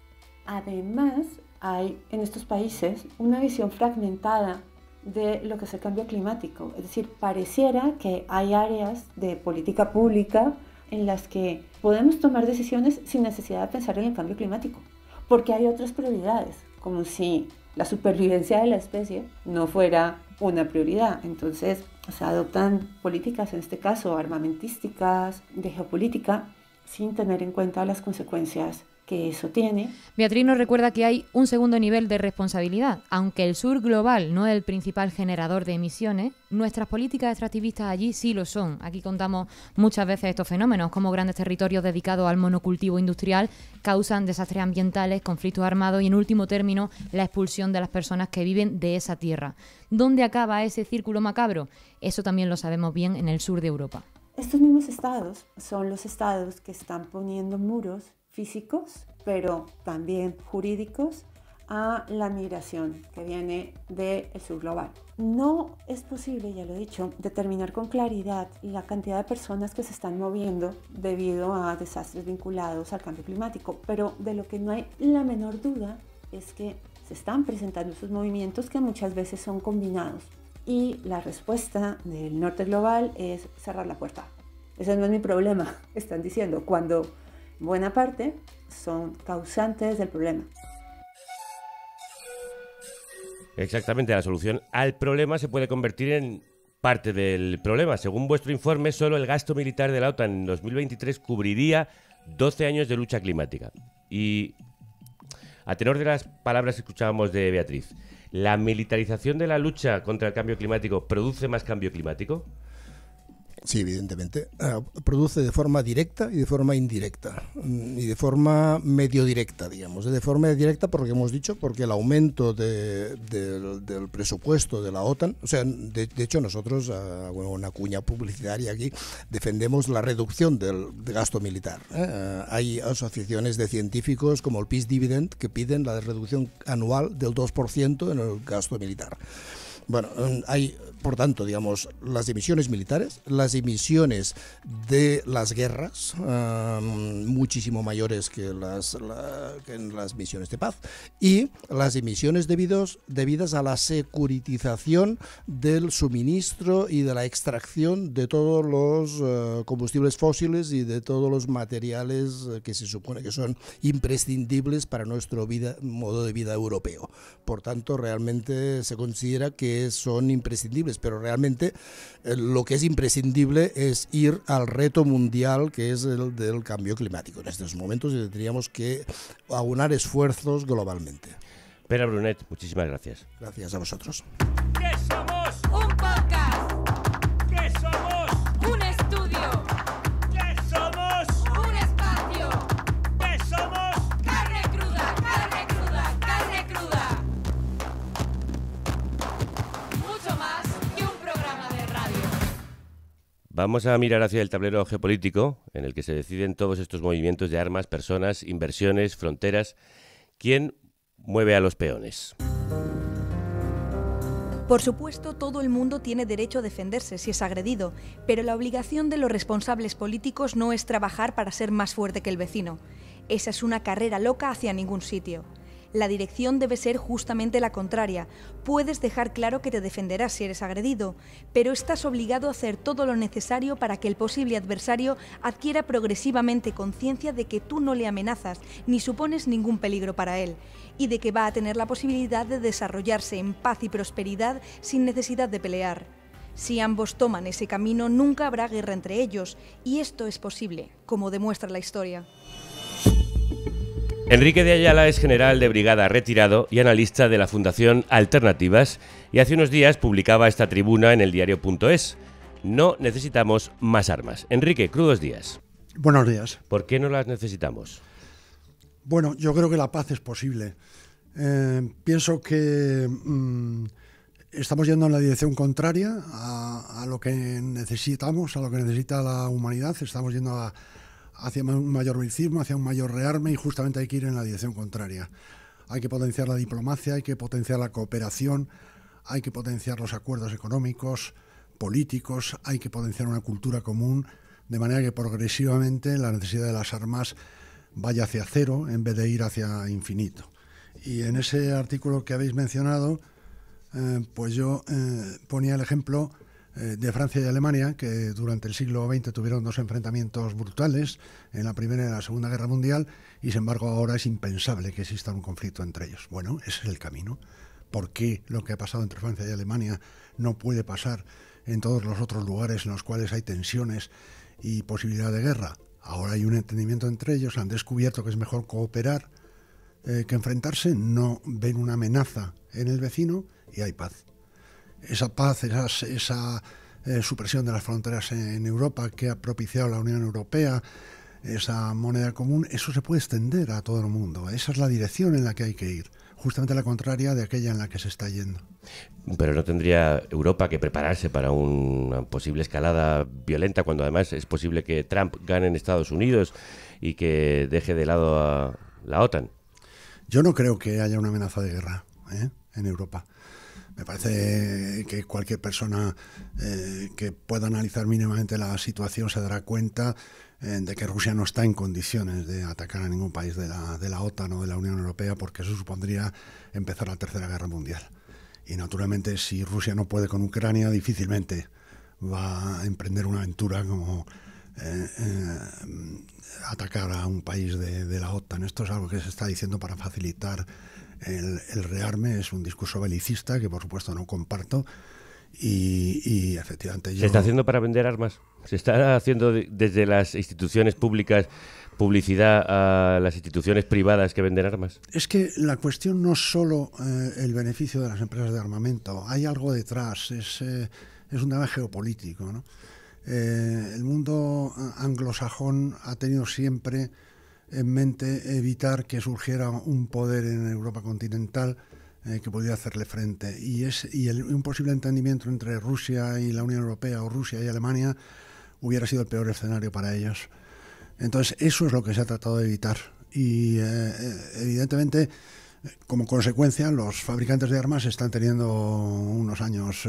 Speaker 10: Además, hay en estos países una visión fragmentada de lo que es el cambio climático. Es decir, pareciera que hay áreas de política pública en las que podemos tomar decisiones sin necesidad de pensar en el cambio climático, porque hay otras prioridades, como si la supervivencia de la especie no fuera una prioridad. Entonces se adoptan políticas, en este caso armamentísticas, de geopolítica, sin tener en cuenta las consecuencias que eso tiene. Beatriz nos recuerda que
Speaker 4: hay un segundo nivel de responsabilidad. Aunque el sur global no es el principal generador de emisiones, nuestras políticas extractivistas allí sí lo son. Aquí contamos muchas veces estos fenómenos, como grandes territorios dedicados al monocultivo industrial causan desastres ambientales, conflictos armados y, en último término, la expulsión de las personas que viven de esa tierra. ¿Dónde acaba ese círculo macabro? Eso también lo sabemos bien en el sur de Europa.
Speaker 10: Estos mismos estados son los estados que están poniendo muros físicos, pero también jurídicos, a la migración que viene del sur global. No es posible, ya lo he dicho, determinar con claridad la cantidad de personas que se están moviendo debido a desastres vinculados al cambio climático, pero de lo que no hay la menor duda es que se están presentando esos movimientos que muchas veces son combinados y la respuesta del norte global es cerrar la puerta. Ese no es mi problema, (laughs) están diciendo, cuando buena parte son causantes del problema.
Speaker 2: Exactamente, la solución al problema se puede convertir en parte del problema. Según vuestro informe, solo el gasto militar de la OTAN en 2023 cubriría 12 años de lucha climática. Y a tenor de las palabras que escuchábamos de Beatriz, ¿La militarización de la lucha contra el cambio climático produce más cambio climático?
Speaker 6: Sí, evidentemente. Ah, produce de forma directa y de forma indirecta. Mm, y de forma medio directa, digamos. De forma directa porque hemos dicho, porque el aumento del presupuesto de la OTAN, o sea, de, hecho nosotros, ah, una cuña publicitaria aquí, defendemos la reducción del gasto militar. ¿eh? Ah, hay asociaciones de científicos como el Peace Dividend que piden la reducción anual del 2% en el gasto militar. Bueno, mm, hay por tanto, digamos, las emisiones militares, las emisiones de las guerras, muchísimo mayores que, las, que en las misiones de paz, y las emisiones debidos, debidas a la securitización del suministro y de la extracción de todos los eh, combustibles fósiles y de todos los materiales eh, que se supone que son imprescindibles para nuestro vida, modo de vida europeo. Por tanto, realmente se considera que son imprescindibles pero realmente eh, lo que es imprescindible es ir al reto mundial que es el del cambio climático. En estos momentos tendríamos que aunar esfuerzos globalmente. Pera Brunet, muchísimas gracias. Gracias a vosotros.
Speaker 10: Vamos
Speaker 2: a mirar hacia el tablero geopolítico en el que se deciden todos estos movimientos de armas, personas, inversiones, fronteras. ¿Quién mueve a los peones?
Speaker 7: Por supuesto, todo el mundo tiene derecho a defenderse si es agredido, pero la obligación de los responsables políticos no es trabajar para ser más fuerte que el vecino. Esa es una carrera loca hacia ningún sitio la dirección debe ser justamente la contraria. Puedes dejar claro que te defenderás si eres agredido, pero estás obligado a hacer todo lo necesario para que el posible adversario adquiera progresivamente conciencia de que tú no le amenazas ni supones ningún peligro para él, y de que va a tener la posibilidad de desarrollarse en paz y prosperidad sin necesidad de pelear. Si ambos toman ese camino, nunca habrá guerra entre ellos, y esto es posible, como demuestra la historia.
Speaker 2: Enrique de Ayala es general de brigada retirado y analista de la Fundación Alternativas y hace unos días publicaba esta tribuna en el diario.es. No necesitamos más armas. Enrique, crudos días.
Speaker 11: Buenos días.
Speaker 2: ¿Por qué no las necesitamos?
Speaker 11: Bueno, yo creo que la paz es posible. Eh, pienso que mm, estamos yendo en la dirección contraria a, a, lo que necesitamos, a lo que necesita la humanidad. Estamos yendo a, hacia un mayor belicismo, hacia un mayor rearme y justamente hay que ir en la dirección contraria. Hay que potenciar la diplomacia, hay que potenciar la cooperación, hay que potenciar los acuerdos económicos, políticos, hay que potenciar una cultura común, de manera que progresivamente la necesidad de las armas vaya hacia cero en vez de ir hacia infinito. Y en ese artículo que habéis mencionado, eh, pues yo eh, ponía el ejemplo eh, de Francia y Alemania, que durante el siglo XX tuvieron dos enfrentamientos brutales, en la Primera y la Segunda Guerra Mundial, y sin embargo ahora es impensable que exista un conflicto entre ellos. Bueno, ese es el camino. ¿Por qué lo que ha pasado entre Francia y Alemania no puede pasar en todos los otros lugares en los cuales hay tensiones y posibilidad de guerra? Ahora hay un entendimiento entre ellos, han descubierto que es mejor cooperar eh, que enfrentarse, no ven una amenaza en el vecino y hay paz esa paz, esa eh, supresión de las fronteras en, Europa que ha propiciado la Unión Europea, esa moneda común, eso se puede extender a todo el mundo. Esa es la dirección en la que hay que ir, justamente la contraria de aquella en la que se está yendo.
Speaker 2: Pero no tendría Europa que prepararse para una posible escalada violenta cuando además es posible que Trump gane en Estados Unidos y que deje de lado a
Speaker 11: la OTAN. Yo no creo que haya una amenaza de guerra ¿eh? en Europa. Me parece que cualquier persona eh, que pueda analizar mínimamente la situación se dará cuenta eh, de que Rusia no está en condiciones de atacar a ningún país de la, OTAN o de la Unión Europea porque eso supondría empezar la Tercera Guerra Mundial. Y naturalmente si Rusia no puede con Ucrania, difícilmente va a emprender una aventura como eh, atacar a un país de, de, la OTAN. Esto es algo que se está diciendo para facilitar el, rearme es un discurso belicista que por supuesto no comparto. Y, efectivamente yo... Se está
Speaker 2: haciendo para vender armas. Se está haciendo desde las instituciones públicas publicidad a las instituciones privadas que venden armas.
Speaker 11: Es que la cuestión no es solo eh, el beneficio de las empresas de armamento, hay algo detrás, es, eh, es un tema geopolítico. Eh, el mundo anglosajón ha tenido siempre en mente evitar que surgiera un poder en Europa continental eh, que pudiera hacerle frente. Y, es, un posible entendimiento entre Rusia y la Unión Europea o Rusia y Alemania hubiera sido el peor escenario para ellos. Entonces, eso es lo que se ha tratado de evitar. Y eh, eh, evidentemente, como consecuencia, los fabricantes de armas están teniendo unos años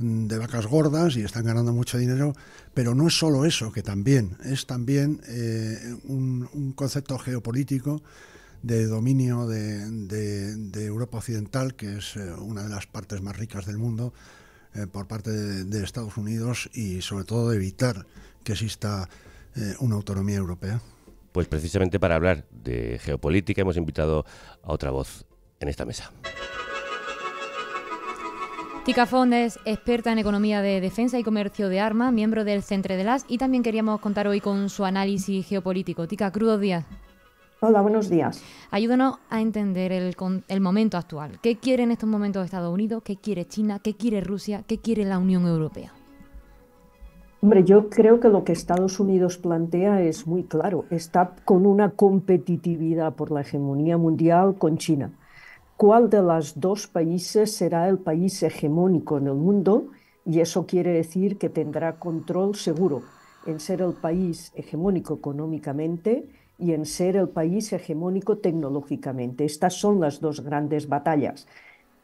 Speaker 11: de vacas gordas y están ganando mucho dinero, pero no es solo eso, que también es también eh, un, concepto geopolítico de dominio de, Europa Occidental, que es eh, una de las partes más ricas del mundo, eh, por parte de, Estados Unidos y sobre todo de evitar que exista una autonomía europea.
Speaker 2: Pues precisamente para hablar de geopolítica hemos invitado a otra voz en esta mesa.
Speaker 4: Tica Fond es experta en economía de defensa y comercio de armas, miembro del Centre de las y también queríamos contar hoy con su análisis geopolítico. Tica, crudos días.
Speaker 3: Hola, buenos días.
Speaker 4: Ayúdanos a entender el, el momento actual. ¿Qué quiere en estos momentos Estados Unidos? ¿Qué quiere China? ¿Qué quiere Rusia? ¿Qué quiere la Unión Europea?
Speaker 3: Hombre, yo creo que lo que Estados Unidos plantea es muy claro. Está con una competitividad por la hegemonía mundial con China cuál de las dos países será el país hegemónico en el mundo y eso quiere decir que tendrá control seguro en ser el país hegemónico económicamente y en ser el país hegemónico tecnológicamente. Estas son las dos grandes batallas.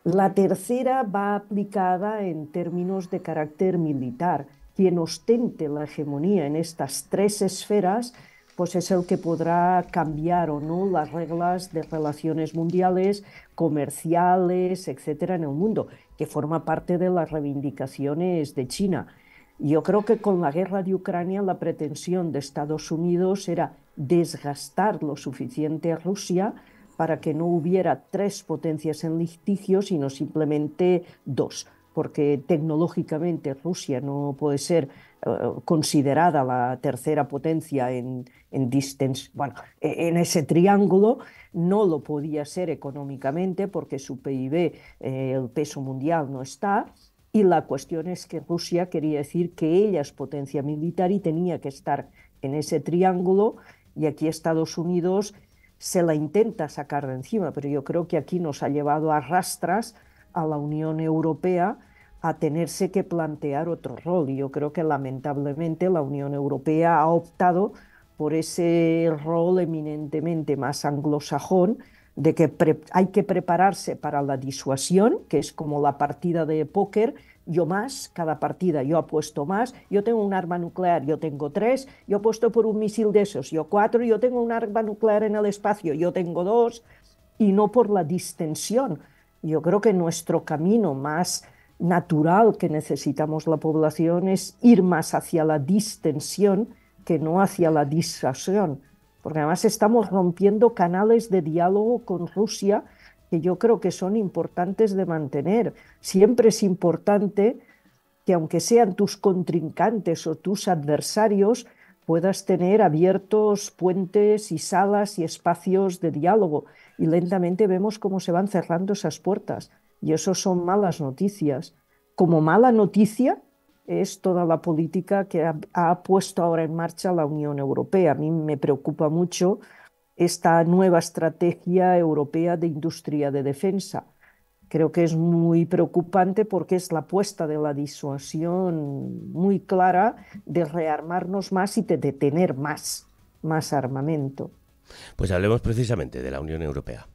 Speaker 3: La tercera va aplicada en términos de carácter militar. Quien ostente la hegemonía en estas tres esferas pues es el que podrá cambiar o no las reglas de relaciones mundiales, comerciales, etcétera, en el mundo, que forma parte de las reivindicaciones de China. Yo creo que con la guerra de Ucrania la pretensión de Estados Unidos era desgastar lo suficiente a Rusia para que no hubiera tres potencias en litigio, sino simplemente dos, porque tecnológicamente Rusia no puede ser considerada la tercera potencia en, distance, bueno, e, en ese triángulo, no lo podía ser económicamente porque su PIB, eh, el peso mundial no está, y la cuestión es que Rusia quería decir que ella es potencia militar y tenía que estar en ese triángulo, y aquí Estados Unidos se la intenta sacar de encima, pero yo creo que aquí nos ha llevado a rastras a la Unión Europea, a tenerse que plantear otro rol. Y yo creo que lamentablemente la Unión Europea ha optado por ese rol eminentemente más anglosajón de que hay que prepararse para la disuasión, que es como la partida de póker, yo más, cada partida yo apuesto más, yo tengo un arma nuclear, yo tengo tres, yo apuesto por un misil de esos, yo cuatro, yo tengo un arma nuclear en el espacio, yo tengo dos, y no por la distensión. Yo creo que nuestro camino más natural que necesitamos la población es ir más hacia la distensión que no hacia la disasión porque además estamos rompiendo canales de diálogo con Rusia que yo creo que son importantes de mantener. Siempre es importante que aunque sean tus contrincantes o tus adversarios, puedas tener abiertos puentes y salas y espacios de diálogo. Y lentamente vemos cómo se van cerrando esas puertas. Y eso son malas noticias. Como mala noticia es toda la política que ha, puesto ahora en marcha la Unión Europea. A mí me preocupa mucho esta nueva estrategia europea de industria de defensa. Creo que es muy preocupante porque es la puesta de la disuasión muy clara de rearmarnos más y de detener más, más armamento.
Speaker 2: Pues hablemos precisamente de la Unión Europea.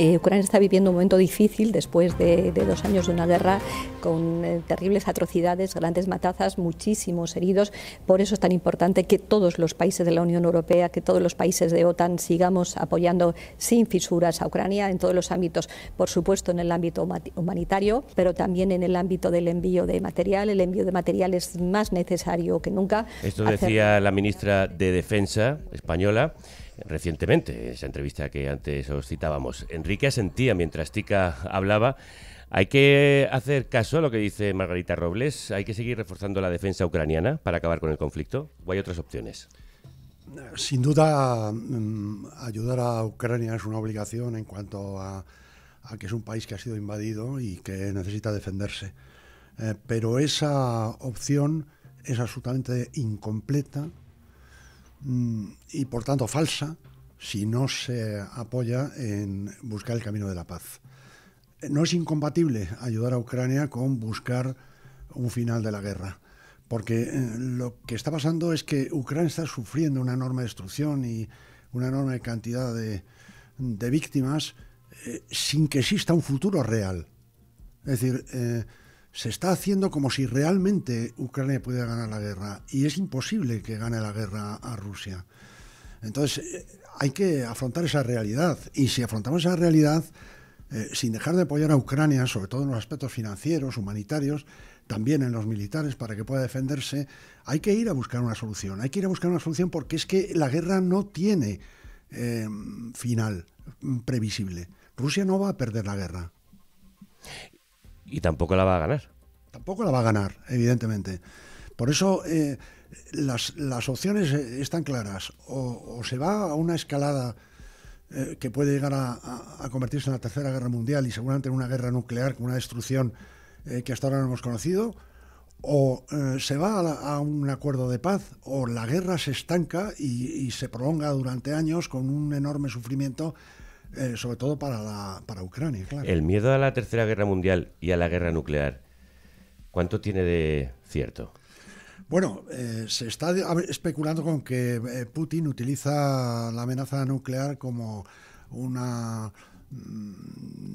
Speaker 1: Eh, Ucrania está viviendo un momento difícil después de, dos años de una guerra con eh, terribles atrocidades, grandes matazas, muchísimos heridos. Por eso es tan importante que todos los países de la Unión Europea, que todos los países de OTAN sigamos apoyando sin fisuras a Ucrania en todos los ámbitos. Por supuesto, en el ámbito humanitario, pero también en el ámbito del envío de material. El envío de material es más necesario que nunca.
Speaker 2: Esto decía la ministra de Defensa española recientemente, esa entrevista que antes os citábamos. Enrique asentía mientras Tica hablaba. Hay que hacer caso a lo que dice Margarita Robles. Hay que seguir reforzando la defensa ucraniana para acabar con el conflicto. ¿O hay otras opciones?
Speaker 11: Sin duda, mm, ayudar a Ucrania es una obligación en cuanto a, que es un país que ha sido invadido y que necesita defenderse. Eh, pero esa opción es absolutamente incompleta Mm, y por tanto falsa si no se apoya en buscar el camino de la paz. No es incompatible ayudar a Ucrania con buscar un final de la guerra, porque eh, lo que está pasando es que Ucrania está sufriendo una enorme destrucción y una enorme cantidad de, víctimas eh, sin que exista un futuro real. Es decir, eh, se está haciendo como si realmente Ucrania pudiera ganar la guerra y es imposible que gane la guerra a Rusia. Entonces eh, hay que afrontar esa realidad y si afrontamos esa realidad eh, sin dejar de apoyar a Ucrania, sobre todo en los aspectos financieros, humanitarios, también en los militares para que pueda defenderse, hay que ir a buscar una solución. Hay que ir a buscar una solución porque es que la guerra no tiene em, final mm, previsible. Rusia no va a perder la guerra.
Speaker 2: Y tampoco la va a ganar.
Speaker 11: Tampoco la va a ganar, evidentemente. Por eso eh, las, las, opciones eh, están claras. O, se va a una escalada eh, que puede llegar a, convertirse en la Tercera Guerra Mundial y seguramente en una guerra nuclear con una destrucción que hasta ahora no hemos conocido, o se va a, un acuerdo de paz, o la guerra se estanca y, se prolonga durante años con un enorme sufrimiento eh, sobre todo para, para Ucrania, El
Speaker 2: miedo a la Tercera Guerra Mundial y a la guerra nuclear, ¿cuánto tiene de cierto?
Speaker 11: Bueno, eh, se está especulando con que eh, Putin utiliza la amenaza nuclear como una mm,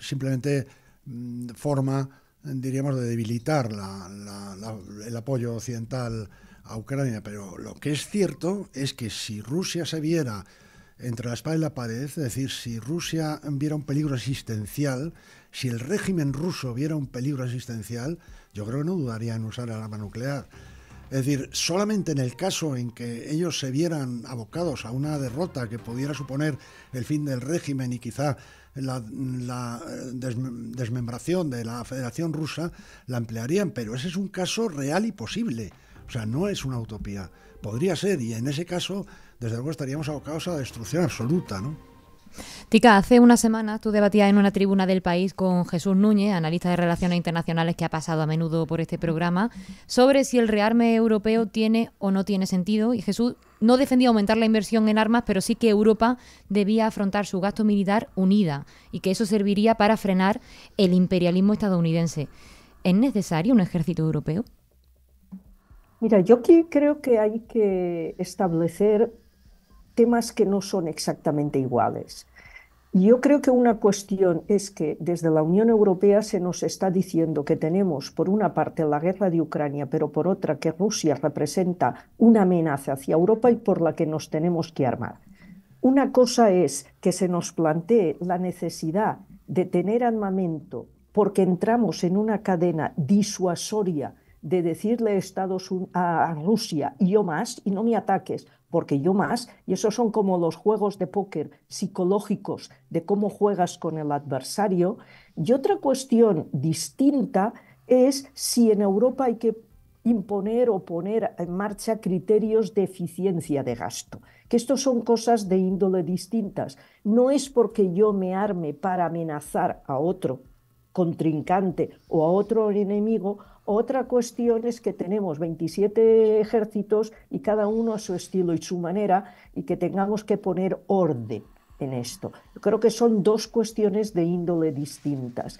Speaker 11: simplemente mm, forma, diríamos, de debilitar el apoyo occidental a Ucrania. Pero lo que es cierto es que si Rusia se viera entre la espada y la pared, es decir, si Rusia viera un peligro existencial, si el régimen ruso viera un peligro existencial, yo creo que no dudaría en usar el arma nuclear. Es decir, solamente en el caso en que ellos se vieran abocados a una derrota que pudiera suponer el fin del régimen y quizá la, desmembración de la Federación Rusa, la emplearían. Pero ese es un caso real y posible. O sea, no es una utopía. Podría ser, y en ese caso desde luego estaríamos abocados a la destrucción absoluta, ¿no?
Speaker 4: Tica, hace una semana tú debatías en una tribuna del país con Jesús Núñez, analista de relaciones internacionales que ha pasado a menudo por este programa, sobre si el rearme europeo tiene o no tiene sentido. Y Jesús no defendía aumentar la inversión en armas, pero sí que Europa debía afrontar su gasto militar unida y que eso serviría para frenar el imperialismo estadounidense. ¿Es necesario un ejército europeo?
Speaker 3: Mira, yo creo que hay que establecer temas que no son exactamente iguales. Yo creo que una cuestión es que desde la Unión Europea se nos está diciendo que tenemos, por una parte, la guerra de Ucrania, pero por otra, que Rusia representa una amenaza hacia Europa y por la que nos tenemos que armar. Una cosa es que se nos plantee la necesidad de tener armamento porque entramos en una cadena disuasoria de decirle a, Unidos a Rusia, y yo más, y no me ataques, porque yo más, y esos son como los juegos de póker psicológicos de cómo juegas con el adversario. Y otra cuestión distinta es si en Europa hay que imponer o poner en marcha criterios de eficiencia de gasto, que estos son cosas de índole distintas. No es porque yo me arme para amenazar a otro contrincante o a otro enemigo otra cuestión es que tenemos 27 ejércitos y cada uno a su estilo y su manera y que tengamos que poner orden en esto. creo que son dos cuestiones de índole distintas.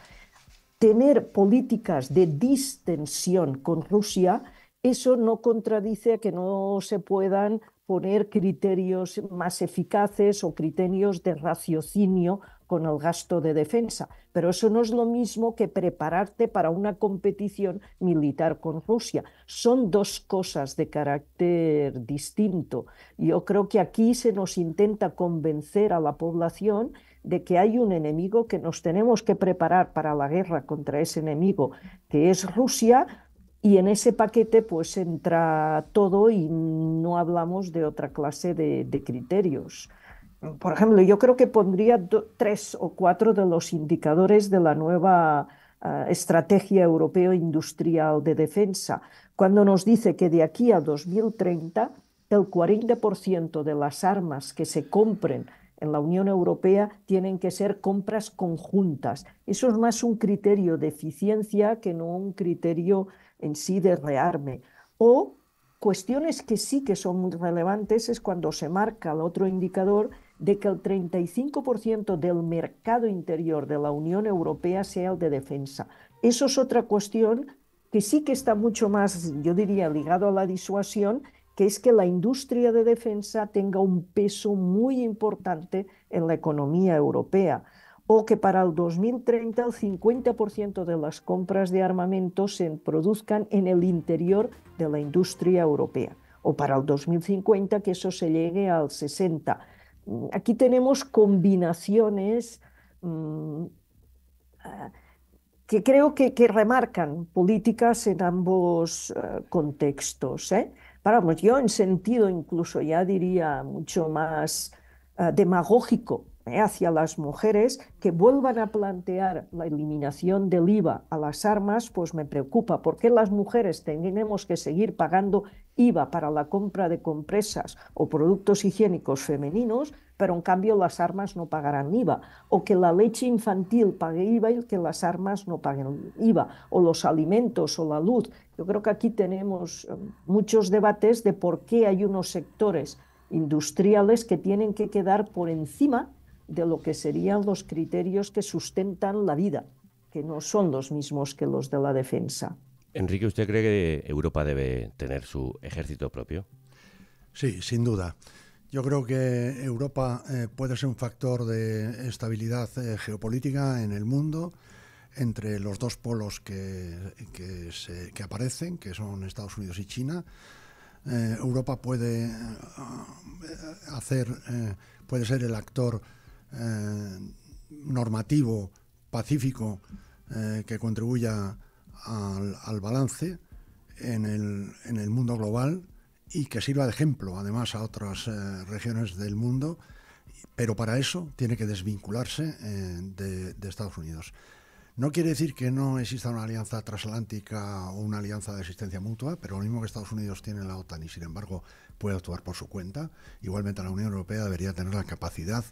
Speaker 3: Tener políticas de distensión con Rusia, eso no contradice a que no se puedan poner criterios más eficaces o criterios de raciocinio con el gasto de defensa, pero eso no es lo mismo que prepararte para una competición militar con Rusia. Son dos cosas de carácter distinto. Yo creo que aquí se nos intenta convencer a la población de que hay un enemigo que nos tenemos que preparar para la guerra contra ese enemigo, que es Rusia, y en ese paquete pues entra todo y no hablamos de otra clase de, de criterios por ejemplo, yo creo que pondría tres o cuatro de los indicadores de la nueva ah, estrategia europea industrial de defensa, cuando nos dice que de aquí a 2030 el 40% de las armas que se compren en la Unión Europea tienen que ser compras conjuntas. Eso es más un criterio de eficiencia que no un criterio en sí de rearme. O cuestiones que sí que son muy relevantes es cuando se marca el otro indicador de que el 35% del mercado interior de la Unión Europea sea el de defensa. Eso es otra cuestión que sí que está mucho más, yo diría, ligado a la disuasión, que es que la industria de defensa tenga un peso muy importante en la economía europea o que para el 2030 el 50% de las compras de armamento se produzcan en el interior de la industria europea o para el 2050 que eso se llegue al 60 aquí tenemos combinaciones mm, que creo que, que, remarcan políticas en ambos eh, contextos. ¿eh? yo en sentido incluso ya diría mucho más eh, demagógico hacia las mujeres que vuelvan a plantear la eliminación del IVA a las armas, pues me preocupa, porque las mujeres tenemos que seguir pagando IVA para la compra de compresas o productos higiénicos femeninos, pero en cambio las armas no pagarán IVA, o que la leche infantil pague IVA y que las armas no paguen IVA, o los alimentos o la luz. Yo creo que aquí tenemos eh, muchos debates de por qué hay unos sectores industriales que tienen que quedar por encima de lo que serían los criterios que sustentan la vida, que no son los mismos que los de la defensa.
Speaker 2: Enrique, ¿usted cree que Europa debe tener su ejército propio? Sí, sin
Speaker 11: duda. Yo creo que Europa eh, puede ser un factor de estabilidad eh, geopolítica en el mundo entre los dos polos que, que, aparecen, que son Estados Unidos y China. Eh, Europa puede hacer, puede ser el actor normativo pacífico que contribuya al, balance en el, en el, mundo global y que sirva de ejemplo además a otras eh, regiones del mundo, pero para eso tiene que desvincularse eh, de, Estados Unidos. No quiere decir que no exista una alianza transatlántica o una alianza de asistencia mutua, pero lo mismo que Estados Unidos tiene la OTAN y sin embargo puede actuar por su cuenta, igualmente la Unión Europea debería tener la capacidad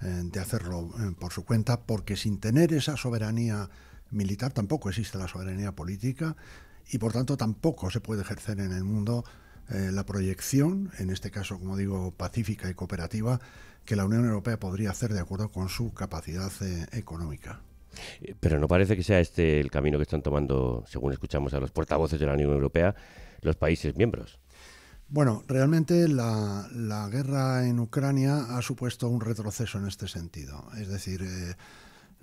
Speaker 11: eh, de hacerlo por su cuenta, porque sin tener esa soberanía militar tampoco existe la soberanía política y por tanto tampoco se puede ejercer en el mundo eh, la proyección, en este caso como digo pacífica y cooperativa, que la Unión Europea podría hacer de acuerdo con su capacidad eh, económica.
Speaker 2: Eh, pero no parece que sea este el camino que están tomando, según escuchamos a los portavoces de la Unión Europea, los países miembros.
Speaker 11: Bueno, realmente la, guerra en Ucrania ha supuesto un retroceso en este sentido. Es decir,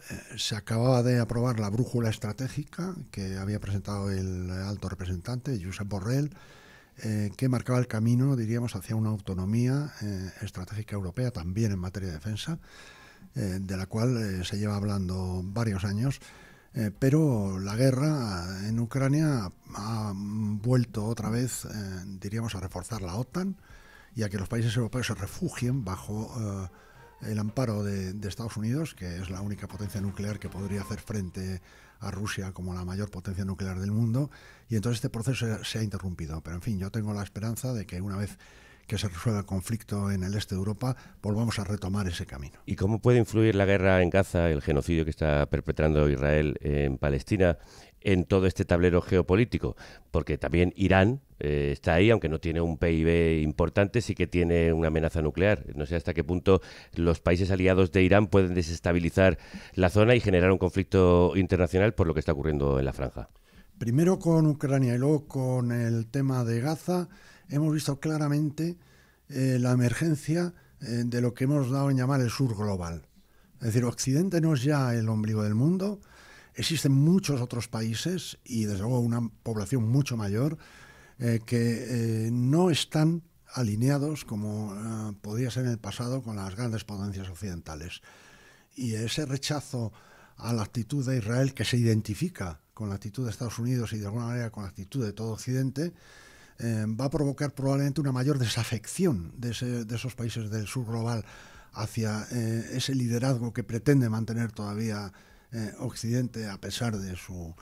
Speaker 11: eh, se acababa de aprobar la brújula estratégica que había presentado el alto representante, Josep Borrell, eh, que marcaba el camino, diríamos, hacia una autonomía eh, estratégica europea también en materia de defensa, de la cual se lleva hablando varios años. pero la guerra en Ucrania ha vuelto otra vez, diríamos, a reforzar la OTAN y a que los países europeos se refugien bajo el amparo de, Estados Unidos, que es la única potencia nuclear que podría hacer frente a Rusia como la mayor potencia nuclear del mundo, y entonces este proceso se ha interrumpido. Pero en fin, yo tengo la esperanza de que una vez que se resuelva el conflicto en el este de Europa, volvamos a retomar ese camino.
Speaker 2: ¿Y cómo puede influir la guerra en Gaza, el genocidio que está perpetrando Israel en Palestina, en todo este tablero geopolítico? Porque también Irán eh, está ahí, aunque no tiene un PIB importante, sí que tiene una amenaza nuclear. No sé hasta qué punto los países aliados de Irán pueden desestabilizar la zona y generar un conflicto internacional por lo que está ocurriendo en la franja.
Speaker 11: Primero con Ucrania y luego con el tema de Gaza hemos visto claramente eh, la emergencia eh, de lo que hemos dado en llamar el sur global. Es decir, Occidente no es ya el ombligo del mundo, existen muchos otros países y desde luego una población mucho mayor eh, que no están alineados como ah, podía ser en el pasado con las grandes potencias occidentales. Y ese rechazo a la actitud de Israel que se identifica con la actitud de Estados Unidos y de alguna manera con la actitud de todo Occidente, eh, va a provocar probablemente una mayor desafección de, esos países del sur global hacia eh, ese liderazgo que pretende mantener todavía eh, Occidente a pesar de su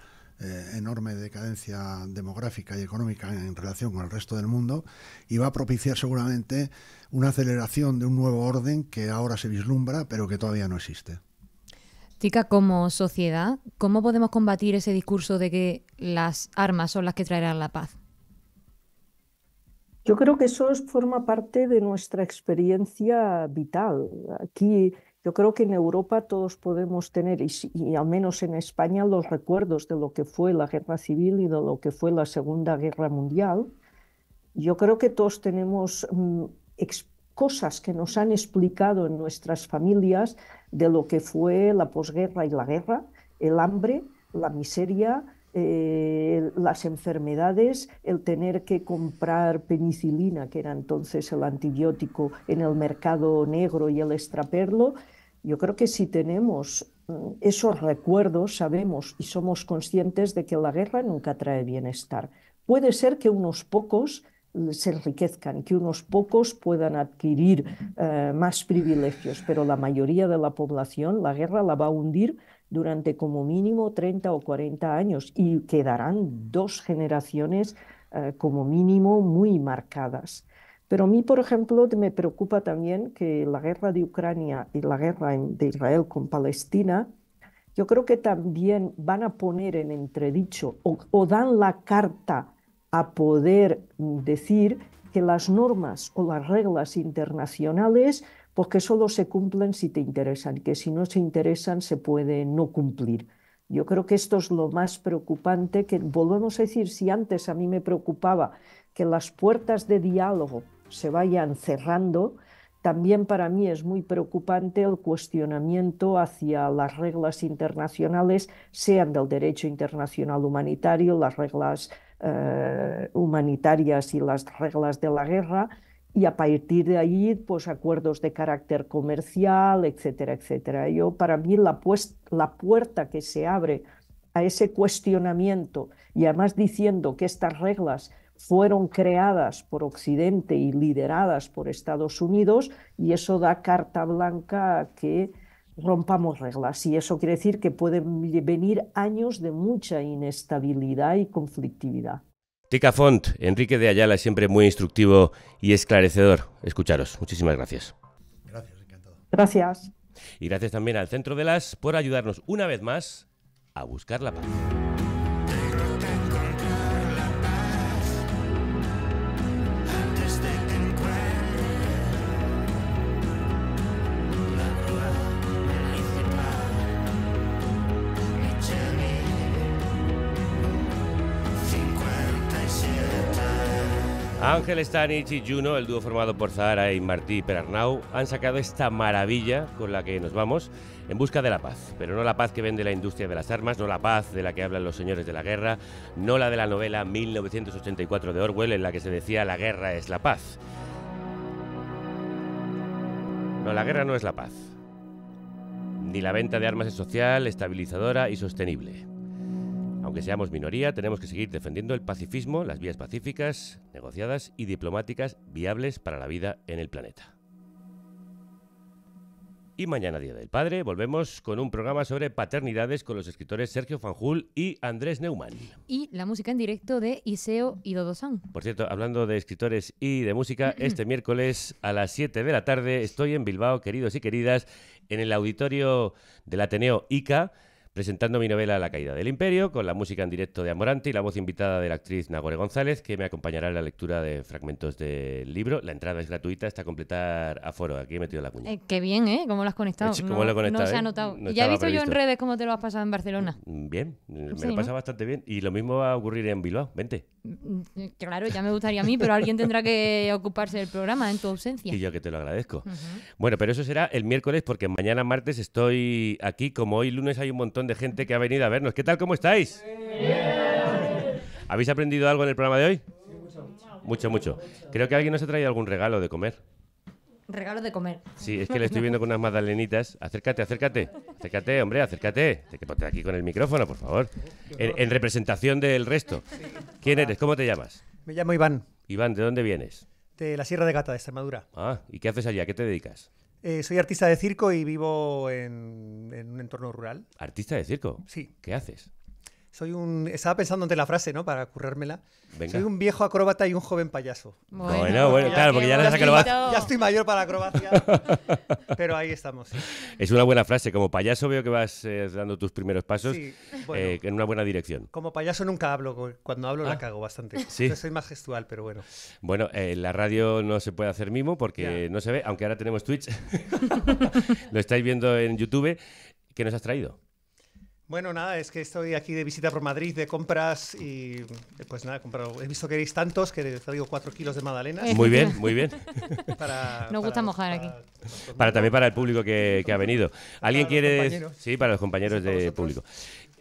Speaker 11: enorme decadencia demográfica y económica en relación con el resto del mundo y va a propiciar seguramente una aceleración de un nuevo orden que ahora se vislumbra pero que todavía no existe
Speaker 4: Tica como sociedad, ¿cómo podemos combatir ese discurso de que las armas son las que traerán la paz?
Speaker 3: Yo creo que eso forma parte de nuestra experiencia vital. Aquí yo creo que en Europa todos podemos tener, y, al menos en España, los recuerdos de lo que fue la guerra civil y de lo que fue la Segunda Guerra Mundial. Yo creo que todos tenemos mm, cosas que nos han explicado en nuestras familias de lo que fue la posguerra y la guerra, el hambre, la miseria, eh, las enfermedades, el tener que comprar penicilina, que era entonces el antibiótico, en el mercado negro y el extraperlo, yo creo que si tenemos mm, esos recuerdos, sabemos y somos conscientes de que la guerra nunca trae bienestar. Puede ser que unos pocos eh, se enriquezcan, que unos pocos puedan adquirir eh, más privilegios, pero la mayoría de la población la guerra la va a hundir durante como mínimo 30 o 40 años y quedarán dos generaciones eh, como mínimo muy marcadas. Pero a mí, por ejemplo, me preocupa también que la guerra de Ucrania y la guerra de Israel con Palestina, yo creo que también van a poner en entredicho o dan la carta a poder mm, decir que las normas o las reglas internacionales porque solo se cumplen si te interesan, que si no se interesan se puede no cumplir. Yo creo que esto es lo más preocupante, que volvemos a decir, si antes a mí me preocupaba que las puertas de diálogo se vayan cerrando, también para mí es muy preocupante el cuestionamiento hacia las reglas internacionales, sean del derecho internacional humanitario, las reglas eh, humanitarias y las reglas de la guerra, y a partir de ahí, pues acuerdos de carácter comercial, etcétera, etcétera. Yo, para mí, la, la puerta que se abre a ese cuestionamiento y además diciendo que estas reglas fueron creadas por Occidente y lideradas por Estados Unidos y eso da carta blanca a que rompamos reglas y eso quiere decir que pueden venir años de mucha inestabilidad y conflictividad.
Speaker 2: Tica Font, Enrique de Ayala, siempre muy instructivo y esclarecedor. Escucharos. Muchísimas gracias.
Speaker 3: Gracias, encantado. Gracias.
Speaker 2: Y gracias también al Centro de las por ayudarnos una vez más a buscar la paz. Ángel Stanich y Juno, el dúo formado por Zahara y Martí Perarnau, han sacado esta maravilla con la que nos vamos en busca de la paz, pero no la paz que vende la industria de las armas, no la paz de la que hablan los señores de la guerra, no la de la novela 1984 de Orwell en la que se decía la guerra es la paz. No, la guerra no es la paz. Ni la venta de armas es social, estabilizadora y sostenible. Aunque seamos minoría, tenemos que seguir defendiendo el pacifismo, las vías pacíficas, negociadas y diplomáticas viables para la vida en el planeta. Y mañana, Día del Padre, volvemos con un programa sobre paternidades con los escritores Sergio Fanjul y Andrés Neumann.
Speaker 4: Y la música en directo de Iseo y Dodosan.
Speaker 2: Por cierto, hablando de escritores y de música, este miércoles a las 7 de la tarde estoy en Bilbao, queridos y queridas, en el auditorio del Ateneo ICA presentando mi novela La caída del imperio, con la música en directo de Amorante y la voz invitada de la actriz Nagore González, que me acompañará en la lectura de fragmentos del libro. La entrada es gratuita hasta completar aforo. Aquí he metido la cuña.
Speaker 4: Eh, qué bien, ¿eh? ¿Cómo lo has conectado? Eh, no, se ha eh? notado. ya he visto yo en redes cómo te lo has pasado en Barcelona.
Speaker 2: Mm, bien, me lo pasa pasado bastante bien. Y lo mismo va a ocurrir en Bilbao. Vente.
Speaker 4: Claro, ya me gustaría a mí, pero alguien tendrá que ocuparse del programa en tu ausencia. Y
Speaker 2: yo que te lo agradezco. Bueno, pero eso será el miércoles porque mañana martes estoy aquí. Como hoy lunes hay un montón de gente que ha venido a vernos. ¿Qué tal? ¿Cómo estáis? ¿Habéis aprendido algo en el programa de hoy? mucho. mucho, mucho. Creo que alguien nos ha traído algún regalo de comer.
Speaker 4: Regalo de comer. Sí, es que le estoy viendo con
Speaker 2: unas magdalenitas. Acércate, acércate. Acércate, hombre, acércate. Te que ponte aquí con el micrófono, por favor. En, representación del resto. ¿Quién eres? ¿Cómo te llamas? Me llamo Iván. Iván, ¿de dónde vienes?
Speaker 12: De la Sierra de Gata, de Extremadura.
Speaker 2: Ah, ¿y qué haces allá? ¿Qué te dedicas?
Speaker 12: Eh, soy artista de circo y vivo en, un entorno rural.
Speaker 2: ¿Artista de circo? Sí. ¿Qué haces?
Speaker 12: Soy un. Estaba pensando ante la frase, ¿no? Para currérmela. Soy un viejo acróbata y un joven payaso. Bueno, bueno, claro, porque ya eres acrobata. Ya estoy mayor para acrobacia. (laughs) pero ahí estamos.
Speaker 2: Es una buena frase. Como payaso veo que vas eh, dando tus primeros pasos eh, en una buena dirección.
Speaker 12: Como payaso nunca hablo. Cuando hablo la ah. cago bastante. (laughs) soy más gestual, pero bueno.
Speaker 2: Bueno, en eh, la radio no se puede hacer mimo porque no se ve, aunque ahora tenemos Twitch. (laughs) Lo estáis viendo en YouTube. ¿Qué nos has traído?
Speaker 12: Bueno, nada, es que estoy aquí de visita por Madrid, de compras y eh, pues nada, comprado. he visto que eres tantos que he cuatro cuatro kilos de magdalenas. Muy bien, muy bien. (laughs) para,
Speaker 4: Nos gusta mojar aquí.
Speaker 2: Para, también para el público que, ha venido. ¿Alguien quiere...? Sí, para los compañeros de público.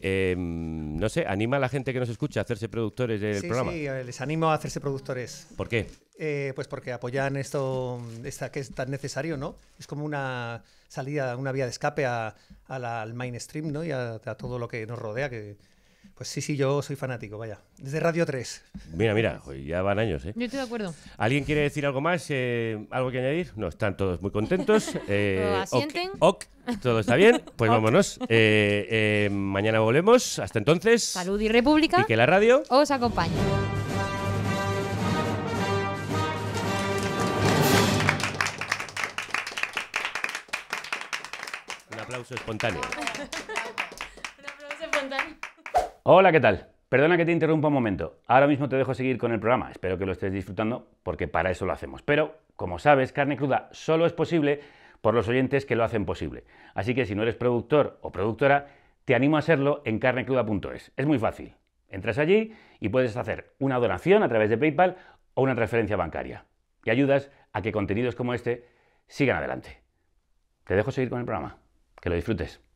Speaker 2: Em, no sé, anima a la gente que nos escucha a hacerse productores del programa. Sí,
Speaker 12: eh, les animo a hacerse productores. ¿Por qué? Eh, pues porque apoyan esto, esta, que es tan necesario, ¿no? Es como una salida, una vía de escape a, al mainstream, ¿no? Y a, a todo lo que nos rodea, que, pues sí, sí, yo soy fanático, vaya. Desde Radio 3.
Speaker 2: Mira, mira, ya van años, ¿eh? Yo estoy de acuerdo. ¿Alguien quiere decir algo más? Eh, ¿Algo que añadir? No, están todos muy contentos. (laughs) Eh, asienten? Ok, todo está bien. Pues (laughs) vámonos. Eh, eh, mañana volvemos. Hasta entonces. Salud
Speaker 4: y República. Y que la radio os acompañe.
Speaker 2: Un aplauso espontáneo. (laughs) Hola, ¿qué tal? Perdona que te interrumpa un momento. Ahora mismo te dejo seguir con el programa. Espero que lo estés disfrutando porque para eso lo hacemos. Pero, como sabes, carne cruda solo es posible por los oyentes que lo hacen posible. Así que si no eres productor o productora, te animo a hacerlo en carnecruda.es. Es muy fácil. Entras allí y puedes hacer una donación a través de PayPal o una transferencia bancaria. Y ayudas a que contenidos como este sigan adelante. Te dejo seguir con el programa.
Speaker 9: Que lo disfrutes.